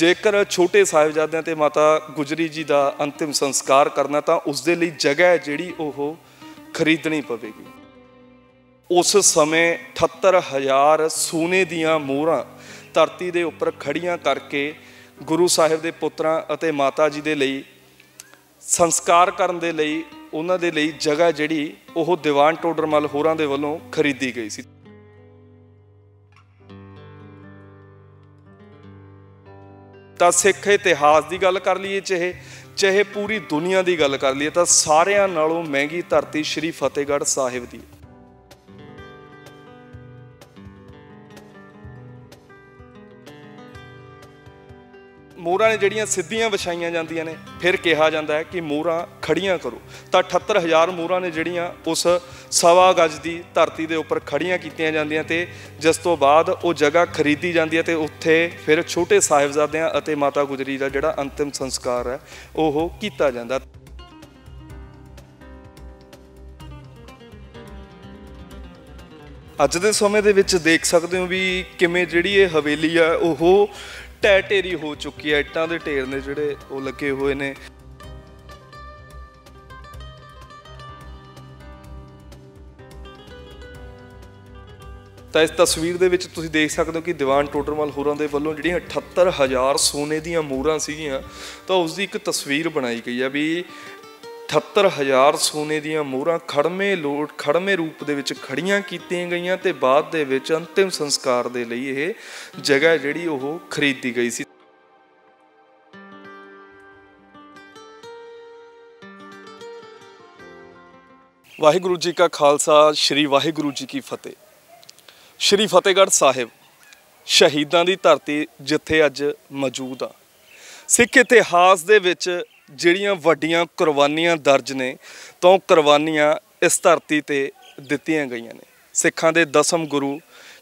ਜੇਕਰ ਛੋਟੇ ਸਾਹਿਬਜ਼ਾਦਿਆਂ ਤੇ ਮਾਤਾ ਗੁਜਰੀ ਜੀ ਦਾ ਅੰਤਿਮ ਸੰਸਕਾਰ ਕਰਨਾ ਤਾਂ ਉਸ ਦੇ ਲਈ ਜਗ੍ਹਾ ਜਿਹੜੀ ਉਹ ਖਰੀਦਣੀ ਪਵੇਗੀ ਉਸ ਸਮੇਂ 78000 ਸੋਨੇ ਦੀਆਂ ਮੋਹਰਾਂ ਧਰਤੀ ਦੇ ਉੱਪਰ ਖੜੀਆਂ ਕਰਕੇ ਗੁਰੂ ਸਾਹਿਬ ਦੇ ਪੁੱਤਰਾਂ ਅਤੇ ਮਾਤਾ ਜੀ ਦੇ ਲਈ ਸੰਸਕਾਰ ਕਰਨ ਦੇ ਲਈ ਉਹਨਾਂ ਦੇ ਲਈ ਜਗ੍ਹਾ ਜਿਹੜੀ ਉਹ ਦੀਵਾਨ ਟੋਡਰਮਲ ਹੋਰਾਂ ਦੇ ਵੱਲੋਂ ਖਰੀਦੀ ਗਈ ਸੀ ਤਾਂ ਸਿੱਖ ਇਤਿਹਾਸ ਦੀ ਗੱਲ ਕਰ ਲਈਏ ਚਾਹੇ ਚਾਹੇ ਪੂਰੀ ਦੁਨੀਆ ਦੀ ਗੱਲ ਕਰ ਲਈਏ ਤਾਂ ਸਾਰਿਆਂ ਨਾਲੋਂ ਮਹਿੰਗੀ ਧਰਤੀ ਸ਼੍ਰੀ ਫਤਿਹਗੜ੍ਹ ਸਾਹਿਬ ਦੀ ਮੋਹਰਾਂ ਨੇ ਜਿਹੜੀਆਂ ਸਿੱਧੀਆਂ ਵਿਛਾਈਆਂ ਜਾਂਦੀਆਂ ਨੇ ਫਿਰ ਕਿਹਾ ਜਾਂਦਾ ਹੈ ਕਿ ਮੋਹਰਾਂ ਖੜੀਆਂ ਕਰੋ ਤਾਂ 78000 ਮੋਹਰਾਂ ਨੇ ਜਿਹੜੀਆਂ ਉਸ ਸਵਾ ਗਜ ਦੀ ਧਰਤੀ ਦੇ ਉੱਪਰ ਖੜੀਆਂ ਕੀਤੀਆਂ ਜਾਂਦੀਆਂ ਤੇ ਜਿਸ ਤੋਂ ਬਾਅਦ ਉਹ ਜਗ੍ਹਾ ਖਰੀਦੀ ਜਾਂਦੀ ਹੈ ਤੇ ਉੱਥੇ ਫਿਰ ਛੋਟੇ ਸਾਹਿਬਜ਼ਾਦਿਆਂ ਅਤੇ ਮਾਤਾ ਗੁਜਰੀ ਦਾ ਜਿਹੜਾ ਅੰਤਿਮ ਸੰਸਕਾਰ ਹੈ ਉਹ ਕੀਤਾ ਜਾਂਦਾ ਅੱਜ ਦੇ ਸਮੇਂ ਦੇ ਵਿੱਚ ਦੇਖ ਸਕਦੇ ਹੋ ਵੀ ਕਿਵੇਂ ਜਿਹੜੀ ਇਹ ਹਵੇਲੀ ਆ ਉਹ ਟੈ ਟੇਰੀ ਹੋ ਚੁੱਕੀ ਹੈ ਇੱਟਾਂ ਦੇ ਢੇਰ ਨੇ ਜਿਹੜੇ ਉਹ ਲੱਗੇ ਹੋਏ ਨੇ ਤਾਂ ਇਸ ਤਸਵੀਰ ਦੇ ਵਿੱਚ ਤੁਸੀਂ ਦੇਖ ਸਕਦੇ ਹੋ ਕਿ ਦੀਵਾਨ ਟੋਟਰਮਲ ਹੋਰਾਂ ਦੇ ਵੱਲੋਂ ਜਿਹੜੀਆਂ 78000 ਸੋਨੇ ਦੀਆਂ ਮੋਹਰਾਂ ਸੀਗੀਆਂ ਤਾਂ ਉਸ ਦੀ ਇੱਕ ਤਸਵੀਰ ਬਣਾਈ ਗਈ ਹੈ ਵੀ 78000 ਸੋਨੇ ਦੀਆਂ ਮੋਹਰਾਂ ਖੜਮੇ ਲੋਟ ਖੜਮੇ ਰੂਪ ਦੇ ਵਿੱਚ ਖੜੀਆਂ ਕੀਤੀਆਂ ਗਈਆਂ ਤੇ ਬਾਅਦ ਦੇ ਵਿੱਚ ਅੰਤਿਮ ਸੰਸਕਾਰ ਦੇ ਲਈ ਇਹ ਜਗ੍ਹਾ ਜਿਹੜੀ ਉਹ ਖਰੀਦੀ ਗਈ ਸੀ ਵਾਹਿਗੁਰੂ ਜੀ ਕਾ ਖਾਲਸਾ ਸ੍ਰੀ ਵਾਹਿਗੁਰੂ ਜੀ ਕੀ ਫਤਿਹ ਸ੍ਰੀ ਫਤਿਹਗੜ੍ਹ ਸਾਹਿਬ ਸ਼ਹੀਦਾਂ ਦੀ ਧਰਤੀ ਜਿੱਥੇ ਅੱਜ ਮੌਜੂਦ ਆ ਸਿੱਖ ਇਤਿਹਾਸ ਦੇ ਵਿੱਚ ਜਿਹੜੀਆਂ ਵੱਡੀਆਂ ਕੁਰਬਾਨੀਆਂ ਦਰਜ ਨੇ ਤਾਂ ਉਹ ਕੁਰਬਾਨੀਆਂ ਇਸ ਧਰਤੀ ਤੇ ਦਿੱਤੀਆਂ ਗਈਆਂ ਨੇ ਸਿੱਖਾਂ ਦੇ ਦਸਮ ਗੁਰੂ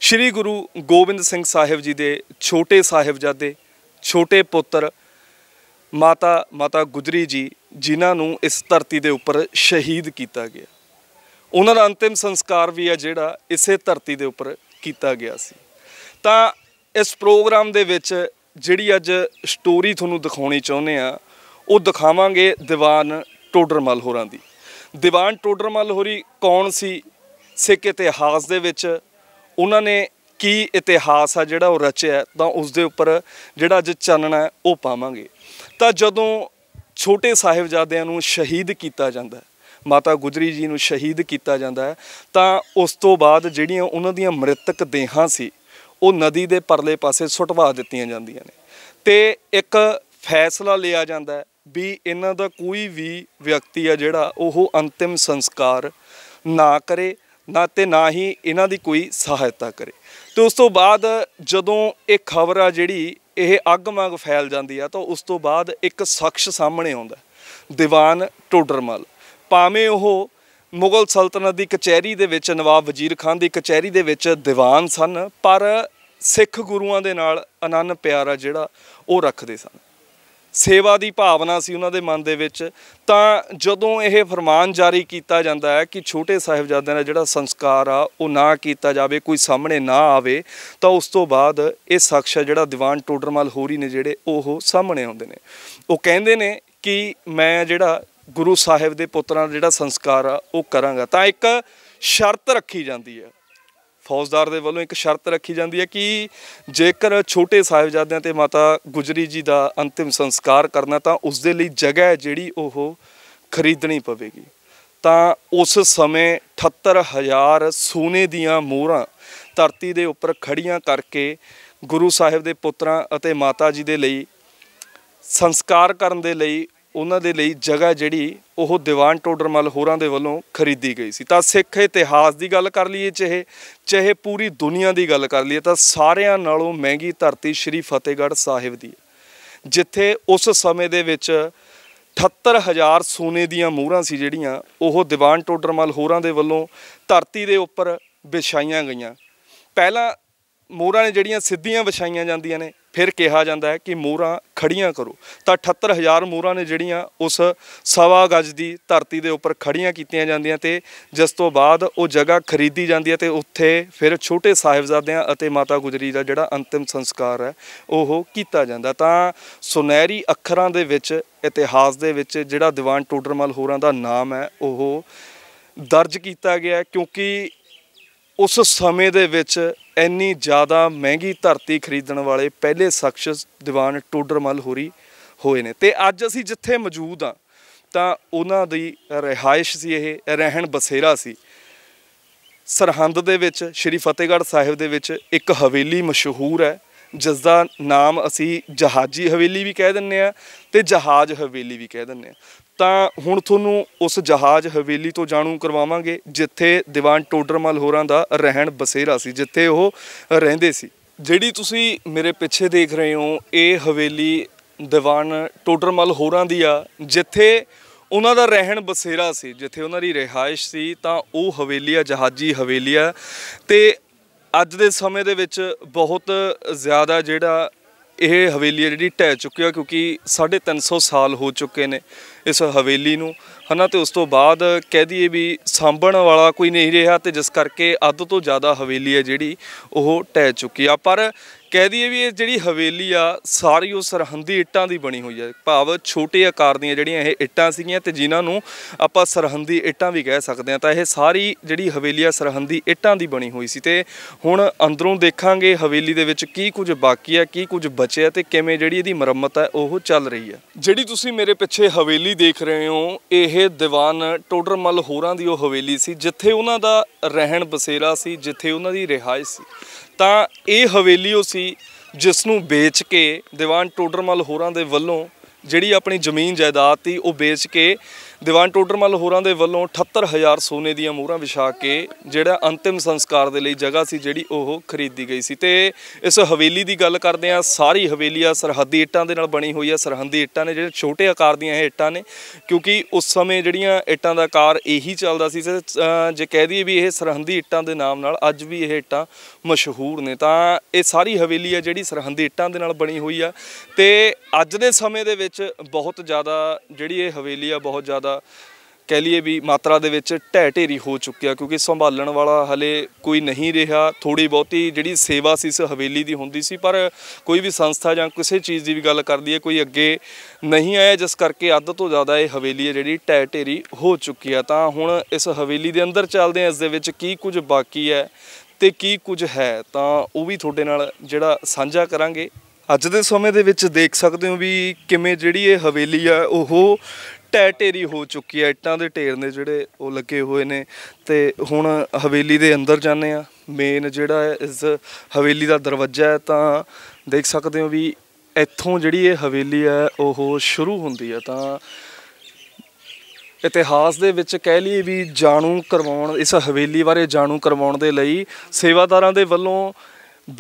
ਸ੍ਰੀ ਗੁਰੂ ਗੋਬਿੰਦ ਸਿੰਘ ਸਾਹਿਬ ਜੀ ਦੇ ਛੋਟੇ ਸਾਹਿਬਜ਼ਾਦੇ ਛੋਟੇ ਪੁੱਤਰ ਮਾਤਾ ਮਾਤਾ ਗੁਜਰੀ ਜੀ ਜਿਨ੍ਹਾਂ ਨੂੰ ਇਸ ਧਰਤੀ ਦੇ ਉੱਪਰ ਸ਼ਹੀਦ ਕੀਤਾ ਗਿਆ ਉਹਨਾਂ ਦਾ ਅੰਤਿਮ ਸੰਸਕਾਰ ਵੀ ਹੈ ਜਿਹੜਾ ਇਸੇ ਧਰਤੀ ਦੇ ਉੱਪਰ ਕੀਤਾ ਗਿਆ ਸੀ ਤਾਂ ਇਸ ਪ੍ਰੋਗਰਾਮ ਦੇ ਵਿੱਚ ਜਿਹੜੀ ਅੱਜ ਸਟੋਰੀ ਤੁਹਾਨੂੰ ਦਿਖਾਉਣੀ ਚਾਹੁੰਦੇ ਆ ਉਹ ਦਿਖਾਵਾਂਗੇ ਦੀਵਾਨ ਟੋਡਰਮਲ ਹੋਰਾਂ ਦੀ ਦੀਵਾਨ ਟੋਡਰਮਲ ਹੋਰੀ ਕੌਣ ਸੀ ਸਿੱਖ ਇਤਿਹਾਸ ਦੇ ਵਿੱਚ ਉਹਨਾਂ ਨੇ ਕੀ ਇਤਿਹਾਸ ਆ ਜਿਹੜਾ ਉਹ ਰਚਿਆ ਤਾਂ ਉਸ ਦੇ ਉੱਪਰ ਜਿਹੜਾ ਅੱਜ ਚਾਨਣਾ ਉਹ ਪਾਵਾਂਗੇ ਤਾਂ ਜਦੋਂ ਛੋਟੇ ਸਾਹਿਬਜ਼ਾਦਿਆਂ ਨੂੰ ਸ਼ਹੀਦ ਕੀਤਾ ਜਾਂਦਾ ਮਾਤਾ ਗੁਜਰੀ ਜੀ ਨੂੰ ਸ਼ਹੀਦ ਕੀਤਾ ਜਾਂਦਾ ਹੈ ਤਾਂ ਉਸ ਤੋਂ ਬਾਅਦ ਜਿਹੜੀਆਂ ਉਹਨਾਂ ਦੀਆਂ ਮ੍ਰਿਤਕ ਦੇਹਾਂ ਸੀ ਉਹ ਨਦੀ ਦੇ ਪਰਲੇ ਪਾਸੇ ਸੁਟਵਾ ਦਿੱਤੀਆਂ ਜਾਂਦੀਆਂ ਨੇ ਤੇ ਇੱਕ ਫੈਸਲਾ ਲਿਆ ਜਾਂਦਾ ਹੈ ਵੀ ਇਹਨਾਂ ਦਾ ਕੋਈ ਵੀ ਵਿਅਕਤੀ ਆ ਜਿਹੜਾ ਉਹ ਅੰਤਿਮ ਸੰਸਕਾਰ ਨਾ ਕਰੇ ਨਾ ਤੇ ਨਾ ਹੀ ਇਹਨਾਂ ਦੀ ਕੋਈ ਸਹਾਇਤਾ ਕਰੇ ਤੇ ਉਸ ਤੋਂ ਬਾਅਦ ਜਦੋਂ ਇਹ ਖਬਰ ਆ ਜਿਹੜੀ ਇਹ ਅੱਗ ਮੰਗ ਫੈਲ ਜਾਂਦੀ ਆ ਤਾਂ ਉਸ ਤੋਂ ਬਾਅਦ ਇੱਕ ਸ਼ਖਸ ਸਾਹਮਣੇ ਆਉਂਦਾ ਦੀਵਾਨ ਟੋਡਰਮਲ ਪਾਵੇਂ ਉਹ ਮੁਗਲ ਸਲਤਨਤ ਦੀ ਕਚਹਿਰੀ ਦੇ ਵਿੱਚ ਨਵਾਬ ਵਜ਼ੀਰ ਖਾਨ ਦੀ ਕਚਹਿਰੀ ਦੇ ਵਿੱਚ ਦੀਵਾਨ ਸਨ ਪਰ ਸਿੱਖ ਗੁਰੂਆਂ ਦੇ ਨਾਲ ਅਨੰਨ ਪਿਆਰਾ ਜਿਹੜਾ ਉਹ ਰੱਖਦੇ ਸਨ ਸੇਵਾ ਦੀ ਭਾਵਨਾ ਸੀ ਉਹਨਾਂ ਦੇ ਮਨ ਦੇ ਵਿੱਚ ਤਾਂ ਜਦੋਂ ਇਹ ਫਰਮਾਨ ਜਾਰੀ ਕੀਤਾ ਜਾਂਦਾ ਹੈ ਕਿ ਛੋਟੇ ਸਾਹਿਬਜ਼ਾਦਿਆਂ ਦਾ ਜਿਹੜਾ ਸੰਸਕਾਰ ਆ ਉਹ ਨਾ ਕੀਤਾ ਜਾਵੇ ਕੋਈ ਸਾਹਮਣੇ ਨਾ ਆਵੇ ਤਾਂ ਉਸ ਤੋਂ ਬਾਅਦ ਇਹ ਸ਼ਖਸ ਜਿਹੜਾ ਦੀਵਾਨ ਟੋਡਰਮਲ ਹੋਰੀ ਨੇ ਜਿਹੜੇ ਉਹ ਸਾਹਮਣੇ ਆਉਂਦੇ ਨੇ ਉਹ ਕਹਿੰਦੇ ਨੇ ਕਿ ਮੈਂ ਜਿਹੜਾ ਗੁਰੂ ਸਾਹਿਬ ਦੇ ਪੁੱਤਰਾਂ ਦਾ ਜਿਹੜਾ ਸੰਸਕਾਰ ਆ ਉਹ ਕਰਾਂਗਾ ਤਾਂ ਇੱਕ ਸ਼ਰਤ ਰੱਖੀ ਜਾਂਦੀ ਹੈ ਫੌਜਦਾਰ ਦੇ ਵੱਲੋਂ ਇੱਕ ਸ਼ਰਤ ਰੱਖੀ ਜਾਂਦੀ ਹੈ ਕਿ ਜੇਕਰ ਛੋਟੇ ਸਾਹਿਬਜ਼ਾਦਿਆਂ ਤੇ ਮਾਤਾ ਗੁਜਰੀ ਜੀ ਦਾ ਅੰਤਿਮ ਸੰਸਕਾਰ ਕਰਨਾ ਤਾਂ ਉਸ ਦੇ ਲਈ ਜਗ੍ਹਾ ਜਿਹੜੀ ਉਹ ਖਰੀਦਣੀ ਪਵੇਗੀ ਤਾਂ ਉਸ ਸਮੇਂ 78000 ਸੋਨੇ ਦੀਆਂ ਮੋਹਰਾਂ ਧਰਤੀ ਦੇ ਉੱਪਰ ਖੜੀਆਂ ਕਰਕੇ ਗੁਰੂ ਸਾਹਿਬ ਦੇ ਪੁੱਤਰਾਂ ਅਤੇ ਮਾਤਾ ਜੀ ਦੇ ਲਈ ਸੰਸਕਾਰ ਕਰਨ ਦੇ ਲਈ ਉਹਨਾਂ ਦੇ ਲਈ ਜਗ੍ਹਾ ਜਿਹੜੀ ਉਹ ਦੀਵਾਨ ਟੋਡਰਮਲ ਹੋਰਾਂ ਦੇ ਵੱਲੋਂ ਖਰੀਦੀ ਗਈ ਸੀ ਤਾਂ ਸਿੱਖ ਇਤਿਹਾਸ ਦੀ ਗੱਲ ਕਰ ਲਈਏ ਚਾਹੇ ਚਾਹੇ ਪੂਰੀ ਦੁਨੀਆ ਦੀ ਗੱਲ ਕਰ ਲਈਏ ਤਾਂ ਸਾਰਿਆਂ ਨਾਲੋਂ ਮਹਿੰਗੀ ਧਰਤੀ ਸ਼੍ਰੀ ਫਤਿਹਗੜ੍ਹ ਸਾਹਿਬ ਦੀ ਜਿੱਥੇ ਉਸ ਸਮੇਂ ਦੇ ਵਿੱਚ 78000 ਸੋਨੇ ਦੀਆਂ ਮੋਹਰਾਂ ਸੀ ਜਿਹੜੀਆਂ ਉਹ ਦੀਵਾਨ ਟੋਡਰਮਲ ਹੋਰਾਂ ਦੇ ਵੱਲੋਂ ਧਰਤੀ ਦੇ ਉੱਪਰ ਵਿਛਾਈਆਂ ਗਈਆਂ ਪਹਿਲਾਂ ਮੋਹਰਾਂ ਨੇ ਜਿਹੜੀਆਂ ਸਿੱਧੀਆਂ ਵਿਛਾਈਆਂ ਜਾਂਦੀਆਂ ਨੇ ਫਿਰ ਕਿਹਾ ਜਾਂਦਾ ਹੈ ਕਿ ਮੋਹਰਾਂ ਖੜੀਆਂ ਕਰੋ ਤਾਂ 78000 ਮੋਹਰਾਂ ਨੇ ਜਿਹੜੀਆਂ ਉਸ ਸਵਾ ਗਜ ਦੀ ਧਰਤੀ ਦੇ ਉੱਪਰ ਖੜੀਆਂ ਕੀਤੀਆਂ ਜਾਂਦੀਆਂ ਤੇ ਜਿਸ ਤੋਂ ਬਾਅਦ ਉਹ ਜਗ੍ਹਾ ਖਰੀਦੀ ਜਾਂਦੀ ਹੈ ਤੇ ਉੱਥੇ ਫਿਰ ਛੋਟੇ ਸਾਹਿਬਜ਼ਾਦਿਆਂ ਅਤੇ ਮਾਤਾ ਗੁਜਰੀ ਦਾ ਜਿਹੜਾ ਅੰਤਿਮ ਸੰਸਕਾਰ ਹੈ ਉਹ ਕੀਤਾ ਜਾਂਦਾ ਤਾਂ ਸੁਨਹਿਰੀ ਅੱਖਰਾਂ ਦੇ ਵਿੱਚ ਇਤਿਹਾਸ ਦੇ ਵਿੱਚ ਜਿਹੜਾ ਦੀਵਾਨ ਟੋਡਰਮਲ ਹੋਰਾਂ ਦਾ ਨਾਮ ਹੈ ਉਹ ਦਰਜ ਕੀਤਾ ਗਿਆ ਕਿਉਂਕਿ ਉਸ ਸਮੇਂ ਦੇ ਵਿੱਚ ਇੰਨੀ ਜ਼ਿਆਦਾ ਮਹਿੰਗੀ ਧਰਤੀ ਖਰੀਦਣ ਵਾਲੇ ਪਹਿਲੇ ਸ਼ਖਸ ਦੀਵਾਨ ਟੋਡਰਮਲ ਹੋਰੀ ਹੋਏ ਨੇ ਤੇ ਅੱਜ ਅਸੀਂ ਜਿੱਥੇ ਮੌਜੂਦ ਆ ਤਾਂ ਉਹਨਾਂ ਦੀ ਰਿਹਾਇਸ਼ ਸੀ ਇਹ ਰਹਿਣ ਬਸੇਰਾ ਸੀ ਸਰਹੰਦ ਦੇ ਵਿੱਚ ਸ਼੍ਰੀ ਫਤਿਹਗੜ੍ਹ ਸਾਹਿਬ ਦੇ ਵਿੱਚ ਇੱਕ ਹਵੇਲੀ ਮਸ਼ਹੂਰ ਹੈ ਜਿਸ ਦਾ ਨਾਮ ਅਸੀਂ ਜਹਾਜੀ ਹਵੇਲੀ ਵੀ ਕਹਿ ਦਿੰਨੇ ਆ ਤੇ ਜਹਾਜ਼ ਹਵੇਲੀ ਵੀ ਕਹਿ ਦਿੰਨੇ ਆ ਤਾਂ ਹੁਣ ਤੁਹਾਨੂੰ ਉਸ ਜਹਾਜ਼ ਹਵੇਲੀ ਤੋਂ ਜਾਣੂ ਕਰਵਾਵਾਂਗੇ ਜਿੱਥੇ ਦੀਵਾਨ ਟੋਡਰਮਲ ਹੋਰਾਂ ਦਾ ਰਹਿਣ ਬਸੇਰਾ ਸੀ ਜਿੱਥੇ ਉਹ ਰਹਿੰਦੇ ਸੀ ਜਿਹੜੀ ਤੁਸੀਂ ਮੇਰੇ ਪਿੱਛੇ ਦੇਖ ਰਹੇ ਹੋ ਇਹ ਹਵੇਲੀ ਦੀਵਾਨ ਟੋਡਰਮਲ ਹੋਰਾਂ ਦੀ ਆ ਜਿੱਥੇ ਉਹਨਾਂ ਦਾ ਰਹਿਣ ਬਸੇਰਾ ਸੀ ਜਿੱਥੇ ਉਹਨਾਂ ਦੀ ਰਿਹਾਇਸ਼ ਸੀ ਤਾਂ ਉਹ ਹਵੇਲੀ ਆ ਜਹਾਜੀ ਹਵੇਲੀ ਆ ਤੇ ਅੱਜ ਦੇ ਸਮੇਂ ਦੇ ਵਿੱਚ ਬਹੁਤ ਜ਼ਿਆਦਾ ਜਿਹੜਾ ਇਹ ਹਵੇਲੀ ਜਿਹੜੀ ਢਹਿ ਚੁੱਕੀ ਆ ਕਿਉਂਕਿ 350 ਸਾਲ ਹੋ ਚੁੱਕੇ ਨੇ ਇਸ ਹਵੇਲੀ ਨੂੰ ਹਨਾ ਤੇ ਉਸ ਤੋਂ ਬਾਅਦ ਕਹਿ ਦਈਏ ਵੀ ਸਾਂਭਣ ਵਾਲਾ ਕੋਈ ਨਹੀਂ ਰਿਹਾ ਤੇ ਜਿਸ ਕਰਕੇ ਅੱਧ ਤੋਂ ਜ਼ਿਆਦਾ ਹਵੇਲੀ ਹੈ ਜਿਹੜੀ ਉਹ ਟਹਿ ਚੁੱਕੀ ਆ ਪਰ ਕਹਿ ਦਈਏ ਵੀ ਇਹ ਜਿਹੜੀ ਹਵੇਲੀ ਆ ਸਾਰੀ ਉਹ ਸਰਹੰਦੀ ਇੱਟਾਂ ਦੀ ਬਣੀ ਹੋਈ ਹੈ ਭਾਵ ਛੋਟੇ ਆਕਾਰ ਦੀਆਂ ਜਿਹੜੀਆਂ ਇਹ ਇੱਟਾਂ ਸੀਗੀਆਂ ਤੇ ਜਿਨ੍ਹਾਂ ਨੂੰ ਆਪਾਂ ਸਰਹੰਦੀ ਇੱਟਾਂ ਵੀ ਕਹਿ ਸਕਦੇ ਆ ਤਾਂ ਇਹ ਸਾਰੀ ਜਿਹੜੀ ਹਵੇਲੀ ਆ ਸਰਹੰਦੀ ਇੱਟਾਂ ਦੀ ਬਣੀ ਹੋਈ ਸੀ ਤੇ ਹੁਣ ਅੰਦਰੋਂ ਦੇਖਾਂਗੇ ਹਵੇਲੀ ਦੇ ਵਿੱਚ ਕੀ ਕੁਝ ਬਾਕੀ ਆ ਕੀ ਕੁਝ ਬਚਿਆ ਤੇ ਕਿਵੇਂ ਜਿਹੜੀ ਇਹਦੀ ਮੁਰੰਮਤ ਆ ਉਹ ਚੱਲ ਰਹੀ ਆ ਜਿਹੜੀ ਤੁਸੀਂ ਮੇਰੇ ਪਿੱਛੇ ਹਵੇਲੀ ਦੇਖ ਰਹੇ ਹੋ ਇਹ ਦੀਵਾਨ ਟੋਡਰਮਲ ਹੋਰਾਂ ਦੀ ਉਹ ਹਵੇਲੀ ਸੀ ਜਿੱਥੇ ਉਹਨਾਂ ਦਾ ਰਹਿਣ ਬਸੇਰਾ ਸੀ ਜਿੱਥੇ ਉਹਨਾਂ ਦੀ ਰਿਹਾਇਸ਼ ਸੀ ਤਾਂ ਇਹ ਹਵੇਲੀ ਉਹ ਸੀ ਜਿਸ ਨੂੰ ਵੇਚ ਕੇ ਦੀਵਾਨ ਟੋਡਰਮਲ ਹੋਰਾਂ ਦੇ ਵੱਲੋਂ ਜਿਹੜੀ ਆਪਣੀ ਜ਼ਮੀਨ ਜਾਇਦਾਦ ਸੀ ਉਹ ਵੇਚ ਕੇ ਦੀਵਾਨ ਟੋਡਰਮਲ ਹੋਰਾਂ ਦੇ ਵੱਲੋਂ 78000 ਸੋਨੇ ਦੀਆਂ ਮੋਹਰਾਂ ਵਿਛਾ ਕੇ ਜਿਹੜਾ ਅੰਤਿਮ ਸੰਸਕਾਰ ਦੇ ਲਈ ਜਗ੍ਹਾ ਸੀ ਜਿਹੜੀ ਉਹ ਖਰੀਦੀ ਗਈ ਸੀ ਤੇ ਇਸ ਹਵੇਲੀ ਦੀ ਗੱਲ ਕਰਦੇ ਆ ਸਾਰੀ ਹਵੇਲੀ ਆ ਸਰਹੱਦੀ ਇੱਟਾਂ ਦੇ ਨਾਲ ਬਣੀ ਹੋਈ ਆ ਸਰਹੰਦੀ ਇੱਟਾਂ ਨੇ ਜਿਹੜੇ ਛੋਟੇ ਆਕਾਰ ਦੀਆਂ ਇਹ ਇੱਟਾਂ ਨੇ ਕਿਉਂਕਿ ਉਸ ਸਮੇਂ ਜਿਹੜੀਆਂ ਇੱਟਾਂ ਦਾ ਆਕਾਰ ਇਹੀ ਚੱਲਦਾ ਸੀ ਜੇ ਕਹਿ ਦਈਏ ਵੀ ਇਹ ਸਰਹੰਦੀ ਇੱਟਾਂ ਦੇ ਨਾਮ ਨਾਲ ਅੱਜ ਵੀ ਇਹ ਇੱਟਾਂ ਮਸ਼ਹੂਰ ਨੇ ਤਾਂ ਇਹ ਸਾਰੀ ਹਵੇਲੀ ਹੈ ਜਿਹੜੀ ਸਰਹੰਦੀ ਇੱਟਾਂ ਦੇ ਨਾਲ ਬਣੀ ਹੋਈ ਆ ਤੇ ਅੱਜ ਦੇ ਸਮੇਂ ਦੇ ਵਿੱਚ ਬਹੁਤ ਜ਼ਿਆਦਾ ਜਿਹੜੀ ਇਹ ਹਵੇਲੀ ਆ ਬਹੁਤ ਜ਼ਿਆਦਾ ਕਹਿ ਲਈਏ ਵੀ ਮਾਤਰਾ ਦੇ ਵਿੱਚ ਢਹਿ ਢੇਰੀ ਹੋ ਚੁੱਕਿਆ ਕਿਉਂਕਿ ਸੰਭਾਲਣ ਵਾਲਾ ਹਲੇ ਕੋਈ ਨਹੀਂ ਰਿਹਾ ਥੋੜੀ ਬਹੁਤੀ ਜਿਹੜੀ ਸੇਵਾ ਸੀ ਇਸ ਹਵੇਲੀ ਦੀ ਹੁੰਦੀ ਸੀ ਪਰ ਕੋਈ ਵੀ ਸੰਸਥਾ ਜਾਂ ਕਿਸੇ ਚੀਜ਼ ਦੀ ਵੀ ਗੱਲ ਕਰਦੀ ਹੈ ਕੋਈ ਅੱਗੇ ਨਹੀਂ ਆਇਆ ਜਿਸ ਕਰਕੇ ਅੱਧ ਤੋਂ ਜ਼ਿਆਦਾ ਇਹ ਹਵੇਲੀ ਹੈ ਜਿਹੜੀ ਢਹਿ ਢੇਰੀ ਹੋ ਚੁੱਕੀ ਆ ਤਾਂ ਹੁਣ ਇਸ ਹਵੇਲੀ ਦੇ ਅੰਦਰ ਚੱਲਦੇ ਆ ਇਸ ਦੇ ਵਿੱਚ ਕੀ ਕੁਝ ਬਾਕੀ ਹੈ ਤੇ ਕੀ ਕੁਝ ਹੈ ਤਾਂ ਉਹ ਵੀ ਤੁਹਾਡੇ ਨਾਲ ਜਿਹੜਾ ਸਾਂਝਾ ਕਰਾਂਗੇ ਅੱਜ ਦੇ ਸਮੇਂ ਦੇ ਵਿੱਚ ਦੇਖ ਸਕਦੇ ਹੋ ਵੀ ਕਿਵੇਂ ਜਿਹੜੀ ਇਹ ਹਵੇਲੀ ਆ ਉਹ ਟੈ ਟੇਰੀ ਹੋ ਚੁੱਕੀ ਹੈ ਇੱਟਾਂ ਦੇ ਢੇਰ ਨੇ ਜਿਹੜੇ ਉਹ ਲੱਗੇ ਹੋਏ ਨੇ ਤੇ ਹੁਣ ਹਵੇਲੀ ਦੇ ਅੰਦਰ ਜਾਂਦੇ ਆ ਮੇਨ ਜਿਹੜਾ ਇਸ ਹਵੇਲੀ ਦਾ ਦਰਵਾਜ਼ਾ ਹੈ ਤਾਂ ਦੇਖ ਸਕਦੇ ਹੋ ਵੀ ਇੱਥੋਂ ਜਿਹੜੀ ਇਹ ਹਵੇਲੀ ਹੈ ਉਹ ਸ਼ੁਰੂ ਹੁੰਦੀ ਹੈ ਤਾਂ ਇਤਿਹਾਸ ਦੇ ਵਿੱਚ ਕਹਿ ਲਈ ਵੀ ਜਾਣੂ ਕਰਵਾਉਣ ਇਸ ਹਵੇਲੀ ਬਾਰੇ ਜਾਣੂ ਕਰਵਾਉਣ ਦੇ ਲਈ ਸੇਵਾਦਾਰਾਂ ਦੇ ਵੱਲੋਂ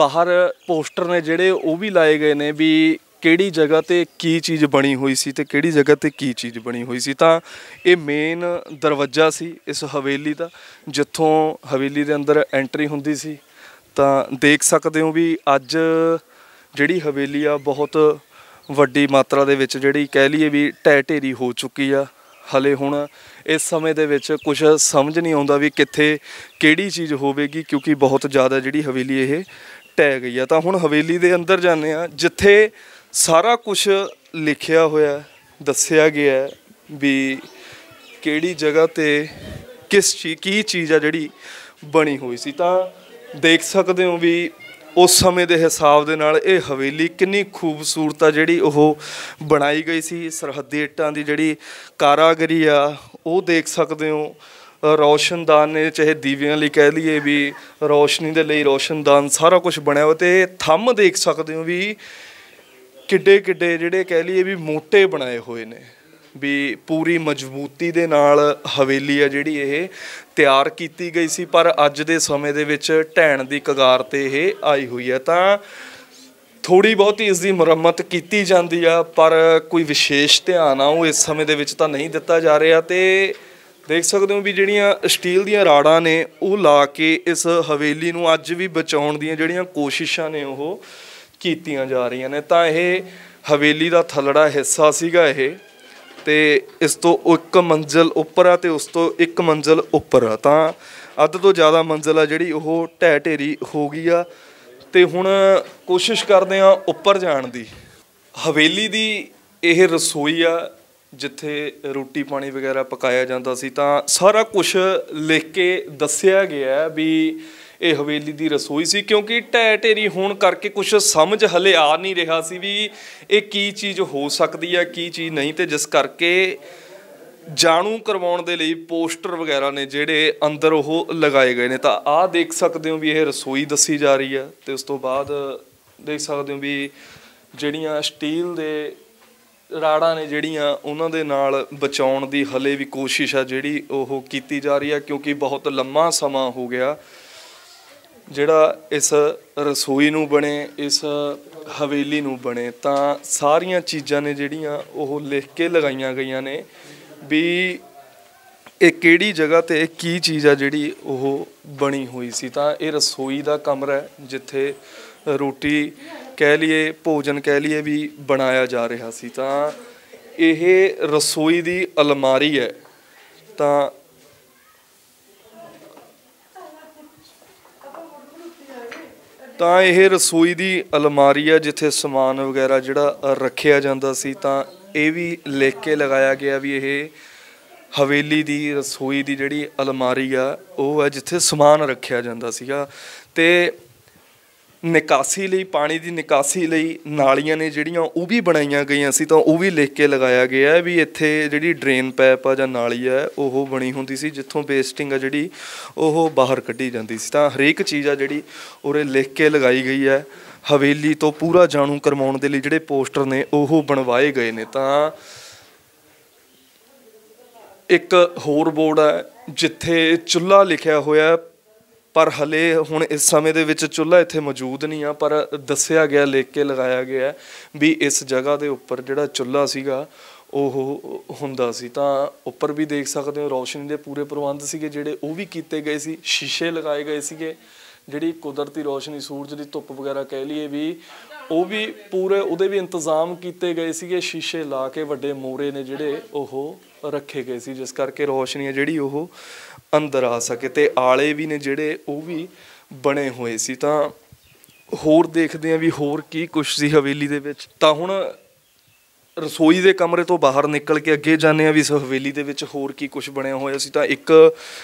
ਬਾਹਰ ਪੋਸਟਰ ਨੇ ਜਿਹੜੇ ਉਹ ਵੀ ਲਾਏ ਗਏ ਨੇ ਵੀ ਕਿਹੜੀ ਜਗ੍ਹਾ ਤੇ ਕੀ ਚੀਜ਼ ਬਣੀ ਹੋਈ ਸੀ ਤੇ ਕਿਹੜੀ ਜਗ੍ਹਾ ਤੇ ਕੀ ਚੀਜ਼ ਬਣੀ ਹੋਈ ਸੀ ਤਾਂ ਇਹ ਮੇਨ ਦਰਵਾਜ਼ਾ ਸੀ ਇਸ ਹਵੇਲੀ ਦਾ ਜਿੱਥੋਂ ਹਵੇਲੀ ਦੇ ਅੰਦਰ ਐਂਟਰੀ ਹੁੰਦੀ ਸੀ ਤਾਂ ਦੇਖ ਸਕਦੇ ਹੋ ਵੀ ਅੱਜ ਜਿਹੜੀ ਹਵੇਲੀ ਆ ਬਹੁਤ ਵੱਡੀ ਮਾਤਰਾ ਦੇ ਵਿੱਚ ਜਿਹੜੀ ਕਹਿ ਲਈਏ ਵੀ ਟੈਟੇਰੀ ਹੋ ਚੁੱਕੀ ਆ ਹਲੇ ਹੁਣ ਇਸ ਸਮੇਂ ਦੇ ਵਿੱਚ ਕੁਝ ਸਮਝ ਨਹੀਂ ਆਉਂਦਾ ਵੀ ਕਿੱਥੇ ਕਿਹੜੀ ਚੀਜ਼ ਹੋਵੇਗੀ ਕਿਉਂਕਿ ਬਹੁਤ ਜ਼ਿਆਦਾ ਜਿਹੜੀ ਹਵੇਲੀ ਇਹ ਟੈ ਗਈ ਆ ਤਾਂ ਹੁਣ ਹਵੇਲੀ ਦੇ ਅੰਦਰ ਜਾਂਦੇ ਆ ਜਿੱਥੇ ਸਾਰਾ ਕੁਝ ਲਿਖਿਆ ਹੋਇਆ ਦੱਸਿਆ ਗਿਆ ਵੀ ਕਿਹੜੀ ਜਗ੍ਹਾ ਤੇ ਕਿਸ ਚੀਜ਼ ਕੀ ਚੀਜ਼ ਆ ਜਿਹੜੀ ਬਣੀ ਹੋਈ ਸੀ ਤਾਂ ਦੇਖ ਸਕਦੇ ਹੋ ਵੀ ਉਸ ਸਮੇਂ ਦੇ ਹਿਸਾਬ ਦੇ ਨਾਲ ਇਹ ਹਵੇਲੀ ਕਿੰਨੀ ਖੂਬਸੂਰਤ ਆ ਜਿਹੜੀ ਉਹ ਬਣਾਈ ਗਈ ਸੀ ਸਰਹੱਦੀ ਇੱਟਾਂ ਦੀ ਜਿਹੜੀ ਕਾਰਾਗਰੀ ਆ ਉਹ ਦੇਖ ਸਕਦੇ ਹੋ ਰੋਸ਼ਨਦਾਨ ਨੇ ਚਾਹੇ ਦੀਵਿਆਂ ਲਈ ਕਹਿ ਲਈਏ ਵੀ ਰੋਸ਼ਨੀ ਦੇ ਲਈ ਰੋਸ਼ਨਦਾਨ ਸਾਰਾ ਕੁਝ ਬਣਿਆ ਹੋਇਆ ਤੇ ਥੰਮ ਦੇਖ ਸਕਦੇ ਹੋ ਵੀ ਕਿੱਡੇ ਕਿੱਡੇ ਜਿਹੜੇ ਕਹਿ ਲਈਏ ਵੀ ਮੋਟੇ ਬਣਾਏ ਹੋਏ ਨੇ ਵੀ ਪੂਰੀ ਮਜ਼ਬੂਤੀ ਦੇ ਨਾਲ ਹਵੇਲੀ ਆ ਜਿਹੜੀ ਇਹ ਤਿਆਰ ਕੀਤੀ ਗਈ ਸੀ ਪਰ ਅੱਜ ਦੇ ਸਮੇਂ ਦੇ ਵਿੱਚ ਢਹਿਣ ਦੀ ਕਗਾਰ ਤੇ ਇਹ ਆਈ ਹੋਈ ਹੈ ਤਾਂ ਥੋੜੀ ਬਹੁਤੀ ਇਸ ਦੀ ਮੁਰੰਮਤ ਕੀਤੀ ਜਾਂਦੀ ਆ ਪਰ ਕੋਈ ਵਿਸ਼ੇਸ਼ ਧਿਆਨ ਆ ਉਹ ਇਸ ਸਮੇਂ ਦੇ ਵਿੱਚ ਤਾਂ ਨਹੀਂ ਦਿੱਤਾ ਜਾ ਰਿਹਾ ਤੇ ਦੇਖ ਸਕਦੇ ਹੋ ਵੀ ਜਿਹੜੀਆਂ ਸਟੀਲ ਦੀਆਂ ਰਾੜਾਂ ਨੇ ਉਹ ਲਾ ਕੇ ਇਸ ਹਵੇਲੀ ਨੂੰ ਅੱਜ ਵੀ ਬਚਾਉਣ ਦੀਆਂ ਜਿਹੜੀਆਂ ਕੋਸ਼ਿਸ਼ਾਂ ਨੇ ਉਹ ਕੀਤੀਆਂ ਜਾ ਰਹੀਆਂ ਨੇ ਤਾਂ ਇਹ ਹਵੇਲੀ ਦਾ ਥੱਲੜਾ ਹਿੱਸਾ ਸੀਗਾ ਇਹ ਤੇ ਇਸ ਤੋਂ ਇੱਕ ਮੰਜ਼ਲ ਉੱਪਰ ਆ ਤੇ ਉਸ ਤੋਂ ਇੱਕ ਮੰਜ਼ਲ ਉੱਪਰ ਆ ਤਾਂ ਅੱਧ ਤੋਂ ਜ਼ਿਆਦਾ ਮੰਜ਼ਲ ਆ ਜਿਹੜੀ ਉਹ ਢਹਿ ਢੇਰੀ ਹੋ ਗਈ ਆ ਤੇ ਹੁਣ ਕੋਸ਼ਿਸ਼ ਕਰਦੇ ਆ ਉੱਪਰ ਜਾਣ ਦੀ ਹਵੇਲੀ ਦੀ ਇਹ ਰਸੋਈ ਆ ਜਿੱਥੇ ਰੋਟੀ ਪਾਣੀ ਵਗੈਰਾ ਪਕਾਇਆ ਜਾਂਦਾ ਸੀ ਤਾਂ ਸਾਰਾ ਕੁਝ ਲਿਖ ਕੇ ਦੱਸਿਆ ਗਿਆ ਵੀ ਇਹ ਹਵੇਲੀ ਦੀ ਰਸੋਈ ਸੀ ਕਿਉਂਕਿ ਟੈ ਟੇਰੀ ਹੋਣ ਕਰਕੇ ਕੁਝ ਸਮਝ ਹਲੇ ਆ ਨਹੀਂ ਰਿਹਾ ਸੀ ਵੀ ਇਹ ਕੀ ਚੀਜ਼ ਹੋ ਸਕਦੀ ਹੈ ਕੀ ਚੀਜ਼ ਨਹੀਂ ਤੇ ਜਿਸ ਕਰਕੇ ਜਾਣੂ ਕਰਵਾਉਣ ਦੇ ਲਈ ਪੋਸਟਰ ਵਗੈਰਾ ਨੇ ਜਿਹੜੇ ਅੰਦਰ ਉਹ ਲਗਾਏ ਗਏ ਨੇ ਤਾਂ ਆਹ ਦੇਖ ਸਕਦੇ ਹੋ ਵੀ ਇਹ ਰਸੋਈ ਦੱਸੀ ਜਾ ਰਹੀ ਹੈ ਤੇ ਉਸ ਤੋਂ ਬਾਅਦ ਦੇਖ ਸਕਦੇ ਹੋ ਵੀ ਜਿਹੜੀਆਂ ਸਟੀਲ ਦੇ ਰਾੜਾਂ ਨੇ ਜਿਹੜੀਆਂ ਉਹਨਾਂ ਦੇ ਨਾਲ ਬਚਾਉਣ ਦੀ ਹਲੇ ਵੀ ਕੋਸ਼ਿਸ਼ ਆ ਜਿਹੜੀ ਉਹ ਕੀਤੀ ਜਾ ਰਹੀ ਆ ਕਿਉਂਕਿ ਬਹੁਤ ਲੰਮਾ ਸਮਾਂ ਹੋ ਗਿਆ ਜਿਹੜਾ ਇਸ ਰਸੋਈ ਨੂੰ ਬਣੇ ਇਸ ਹਵੇਲੀ ਨੂੰ ਬਣੇ ਤਾਂ ਸਾਰੀਆਂ ਚੀਜ਼ਾਂ ਨੇ ਜਿਹੜੀਆਂ ਉਹ ਲਿਖ ਕੇ ਲਗਾਈਆਂ ਗਈਆਂ ਨੇ ਵੀ ਇਹ ਕਿਹੜੀ ਜਗ੍ਹਾ ਤੇ ਕੀ ਚੀਜ਼ ਆ ਜਿਹੜੀ ਉਹ ਬਣੀ ਹੋਈ ਸੀ ਤਾਂ ਇਹ ਰਸੋਈ ਦਾ ਕਮਰਾ ਹੈ ਜਿੱਥੇ ਰੋਟੀ ਕਹਿ ਲਈਏ ਭੋਜਨ ਕਹਿ ਲਈਏ ਵੀ ਬਣਾਇਆ ਜਾ ਰਿਹਾ ਸੀ ਤਾਂ ਇਹ ਰਸੋਈ ਦੀ ਅਲਮਾਰੀ ਹੈ ਤਾਂ ਤਾਂ ਇਹ ਰਸੋਈ ਦੀ ਅਲਮਾਰੀ ਆ ਜਿੱਥੇ ਸਮਾਨ ਵਗੈਰਾ ਜਿਹੜਾ ਰੱਖਿਆ ਜਾਂਦਾ ਸੀ ਤਾਂ ਇਹ ਵੀ ਲਿਖ ਕੇ ਲਗਾਇਆ ਗਿਆ ਵੀ ਇਹ ਹਵੇਲੀ ਦੀ ਰਸੋਈ ਦੀ ਜਿਹੜੀ ਅਲਮਾਰੀ ਆ ਉਹ ਹੈ ਜਿੱਥੇ ਸਮਾਨ ਰੱਖਿਆ ਜਾਂਦਾ ਸੀਗਾ ਤੇ ਨਿਕਾਸੀ ਲਈ ਪਾਣੀ ਦੀ ਨਿਕਾਸੀ ਲਈ ਨਾਲੀਆਂ ਨੇ ਜਿਹੜੀਆਂ ਉਹ ਵੀ ਬਣਾਈਆਂ ਗਈਆਂ ਸੀ ਤਾਂ ਉਹ ਵੀ ਲਿਖ ਕੇ ਲਗਾਇਆ ਗਿਆ ਵੀ ਇੱਥੇ ਜਿਹੜੀ ਡਰੇਨ ਪੈਪ ਆ ਜਾਂ ਨਾਲੀ ਆ ਉਹ ਬਣੀ ਹੁੰਦੀ ਸੀ ਜਿੱਥੋਂ ਵੇਸਟਿੰਗ ਆ ਜਿਹੜੀ ਉਹ ਬਾਹਰ ਕੱਢੀ ਜਾਂਦੀ ਸੀ ਤਾਂ ਹਰੇਕ ਚੀਜ਼ ਆ ਜਿਹੜੀ ਉਰੇ ਲਿਖ ਕੇ ਲਗਾਈ ਗਈ ਹੈ ਹਵੇਲੀ ਤੋਂ ਪੂਰਾ ਜਾਣੂ ਕਰਵਾਉਣ ਦੇ ਲਈ ਜਿਹੜੇ ਪੋਸਟਰ ਨੇ ਉਹ ਬਣਵਾਏ ਗਏ ਨੇ ਤਾਂ ਇੱਕ ਹੋਰ ਬੋਰਡ ਹੈ ਜਿੱਥੇ ਚੁੱਲ੍ਹਾ ਲਿਖਿਆ ਹੋਇਆ ਪਰ ਹਲੇ ਹੁਣ ਇਸ ਸਮੇਂ ਦੇ ਵਿੱਚ ਚੁੱਲ੍ਹਾ ਇੱਥੇ ਮੌਜੂਦ ਨਹੀਂ ਆ ਪਰ ਦੱਸਿਆ ਗਿਆ ਲਿਖ ਕੇ ਲਗਾਇਆ ਗਿਆ ਵੀ ਇਸ ਜਗ੍ਹਾ ਦੇ ਉੱਪਰ ਜਿਹੜਾ ਚੁੱਲ੍ਹਾ ਸੀਗਾ ਉਹ ਹੁੰਦਾ ਸੀ ਤਾਂ ਉੱਪਰ ਵੀ ਦੇਖ ਸਕਦੇ ਹੋ ਰੌਸ਼ਨੀ ਦੇ ਪੂਰੇ ਪ੍ਰਬੰਧ ਸੀਗੇ ਜਿਹੜੇ ਉਹ ਵੀ ਕੀਤੇ ਗਏ ਸੀ ਸ਼ੀਸ਼ੇ ਲਗਾਏ ਗਏ ਸੀਗੇ ਜਿਹੜੀ ਕੁਦਰਤੀ ਰੌਸ਼ਨੀ ਸੂਰਜ ਦੀ ਧੁੱਪ ਵਗੈਰਾ ਕਹਿ ਲਈਏ ਵੀ ਉਹ ਵੀ ਪੂਰੇ ਉਹਦੇ ਵੀ ਇੰਤਜ਼ਾਮ ਕੀਤੇ ਗਏ ਸੀਗੇ ਸ਼ੀਸ਼ੇ ਲਾ ਕੇ ਵੱਡੇ ਮੋਰੇ ਨੇ ਜਿਹੜੇ ਉਹ ਰੱਖੇ ਗਏ ਸੀ ਜਿਸ ਕਰਕੇ ਰੌਸ਼ਨੀ ਜਿਹੜੀ ਉਹ ਅੰਦਰ ਆ ਸਕੇ ਤੇ ਆਲੇ ਵੀ ਨੇ ਜਿਹੜੇ ਉਹ ਵੀ ਬਣੇ ਹੋਏ ਸੀ ਤਾਂ ਹੋਰ ਦੇਖਦੇ ਆ ਵੀ ਹੋਰ ਕੀ ਕੁਝ ਸੀ ਹਵੇਲੀ ਦੇ ਵਿੱਚ ਤਾਂ ਹੁਣ ਰਸੋਈ ਦੇ ਕਮਰੇ ਤੋਂ ਬਾਹਰ ਨਿਕਲ ਕੇ ਅੱਗੇ ਜਾਂਦੇ ਆ ਵੀ ਇਸ ਹਵੇਲੀ ਦੇ ਵਿੱਚ ਹੋਰ ਕੀ ਕੁਝ ਬਣਿਆ ਹੋਇਆ ਸੀ ਤਾਂ ਇੱਕ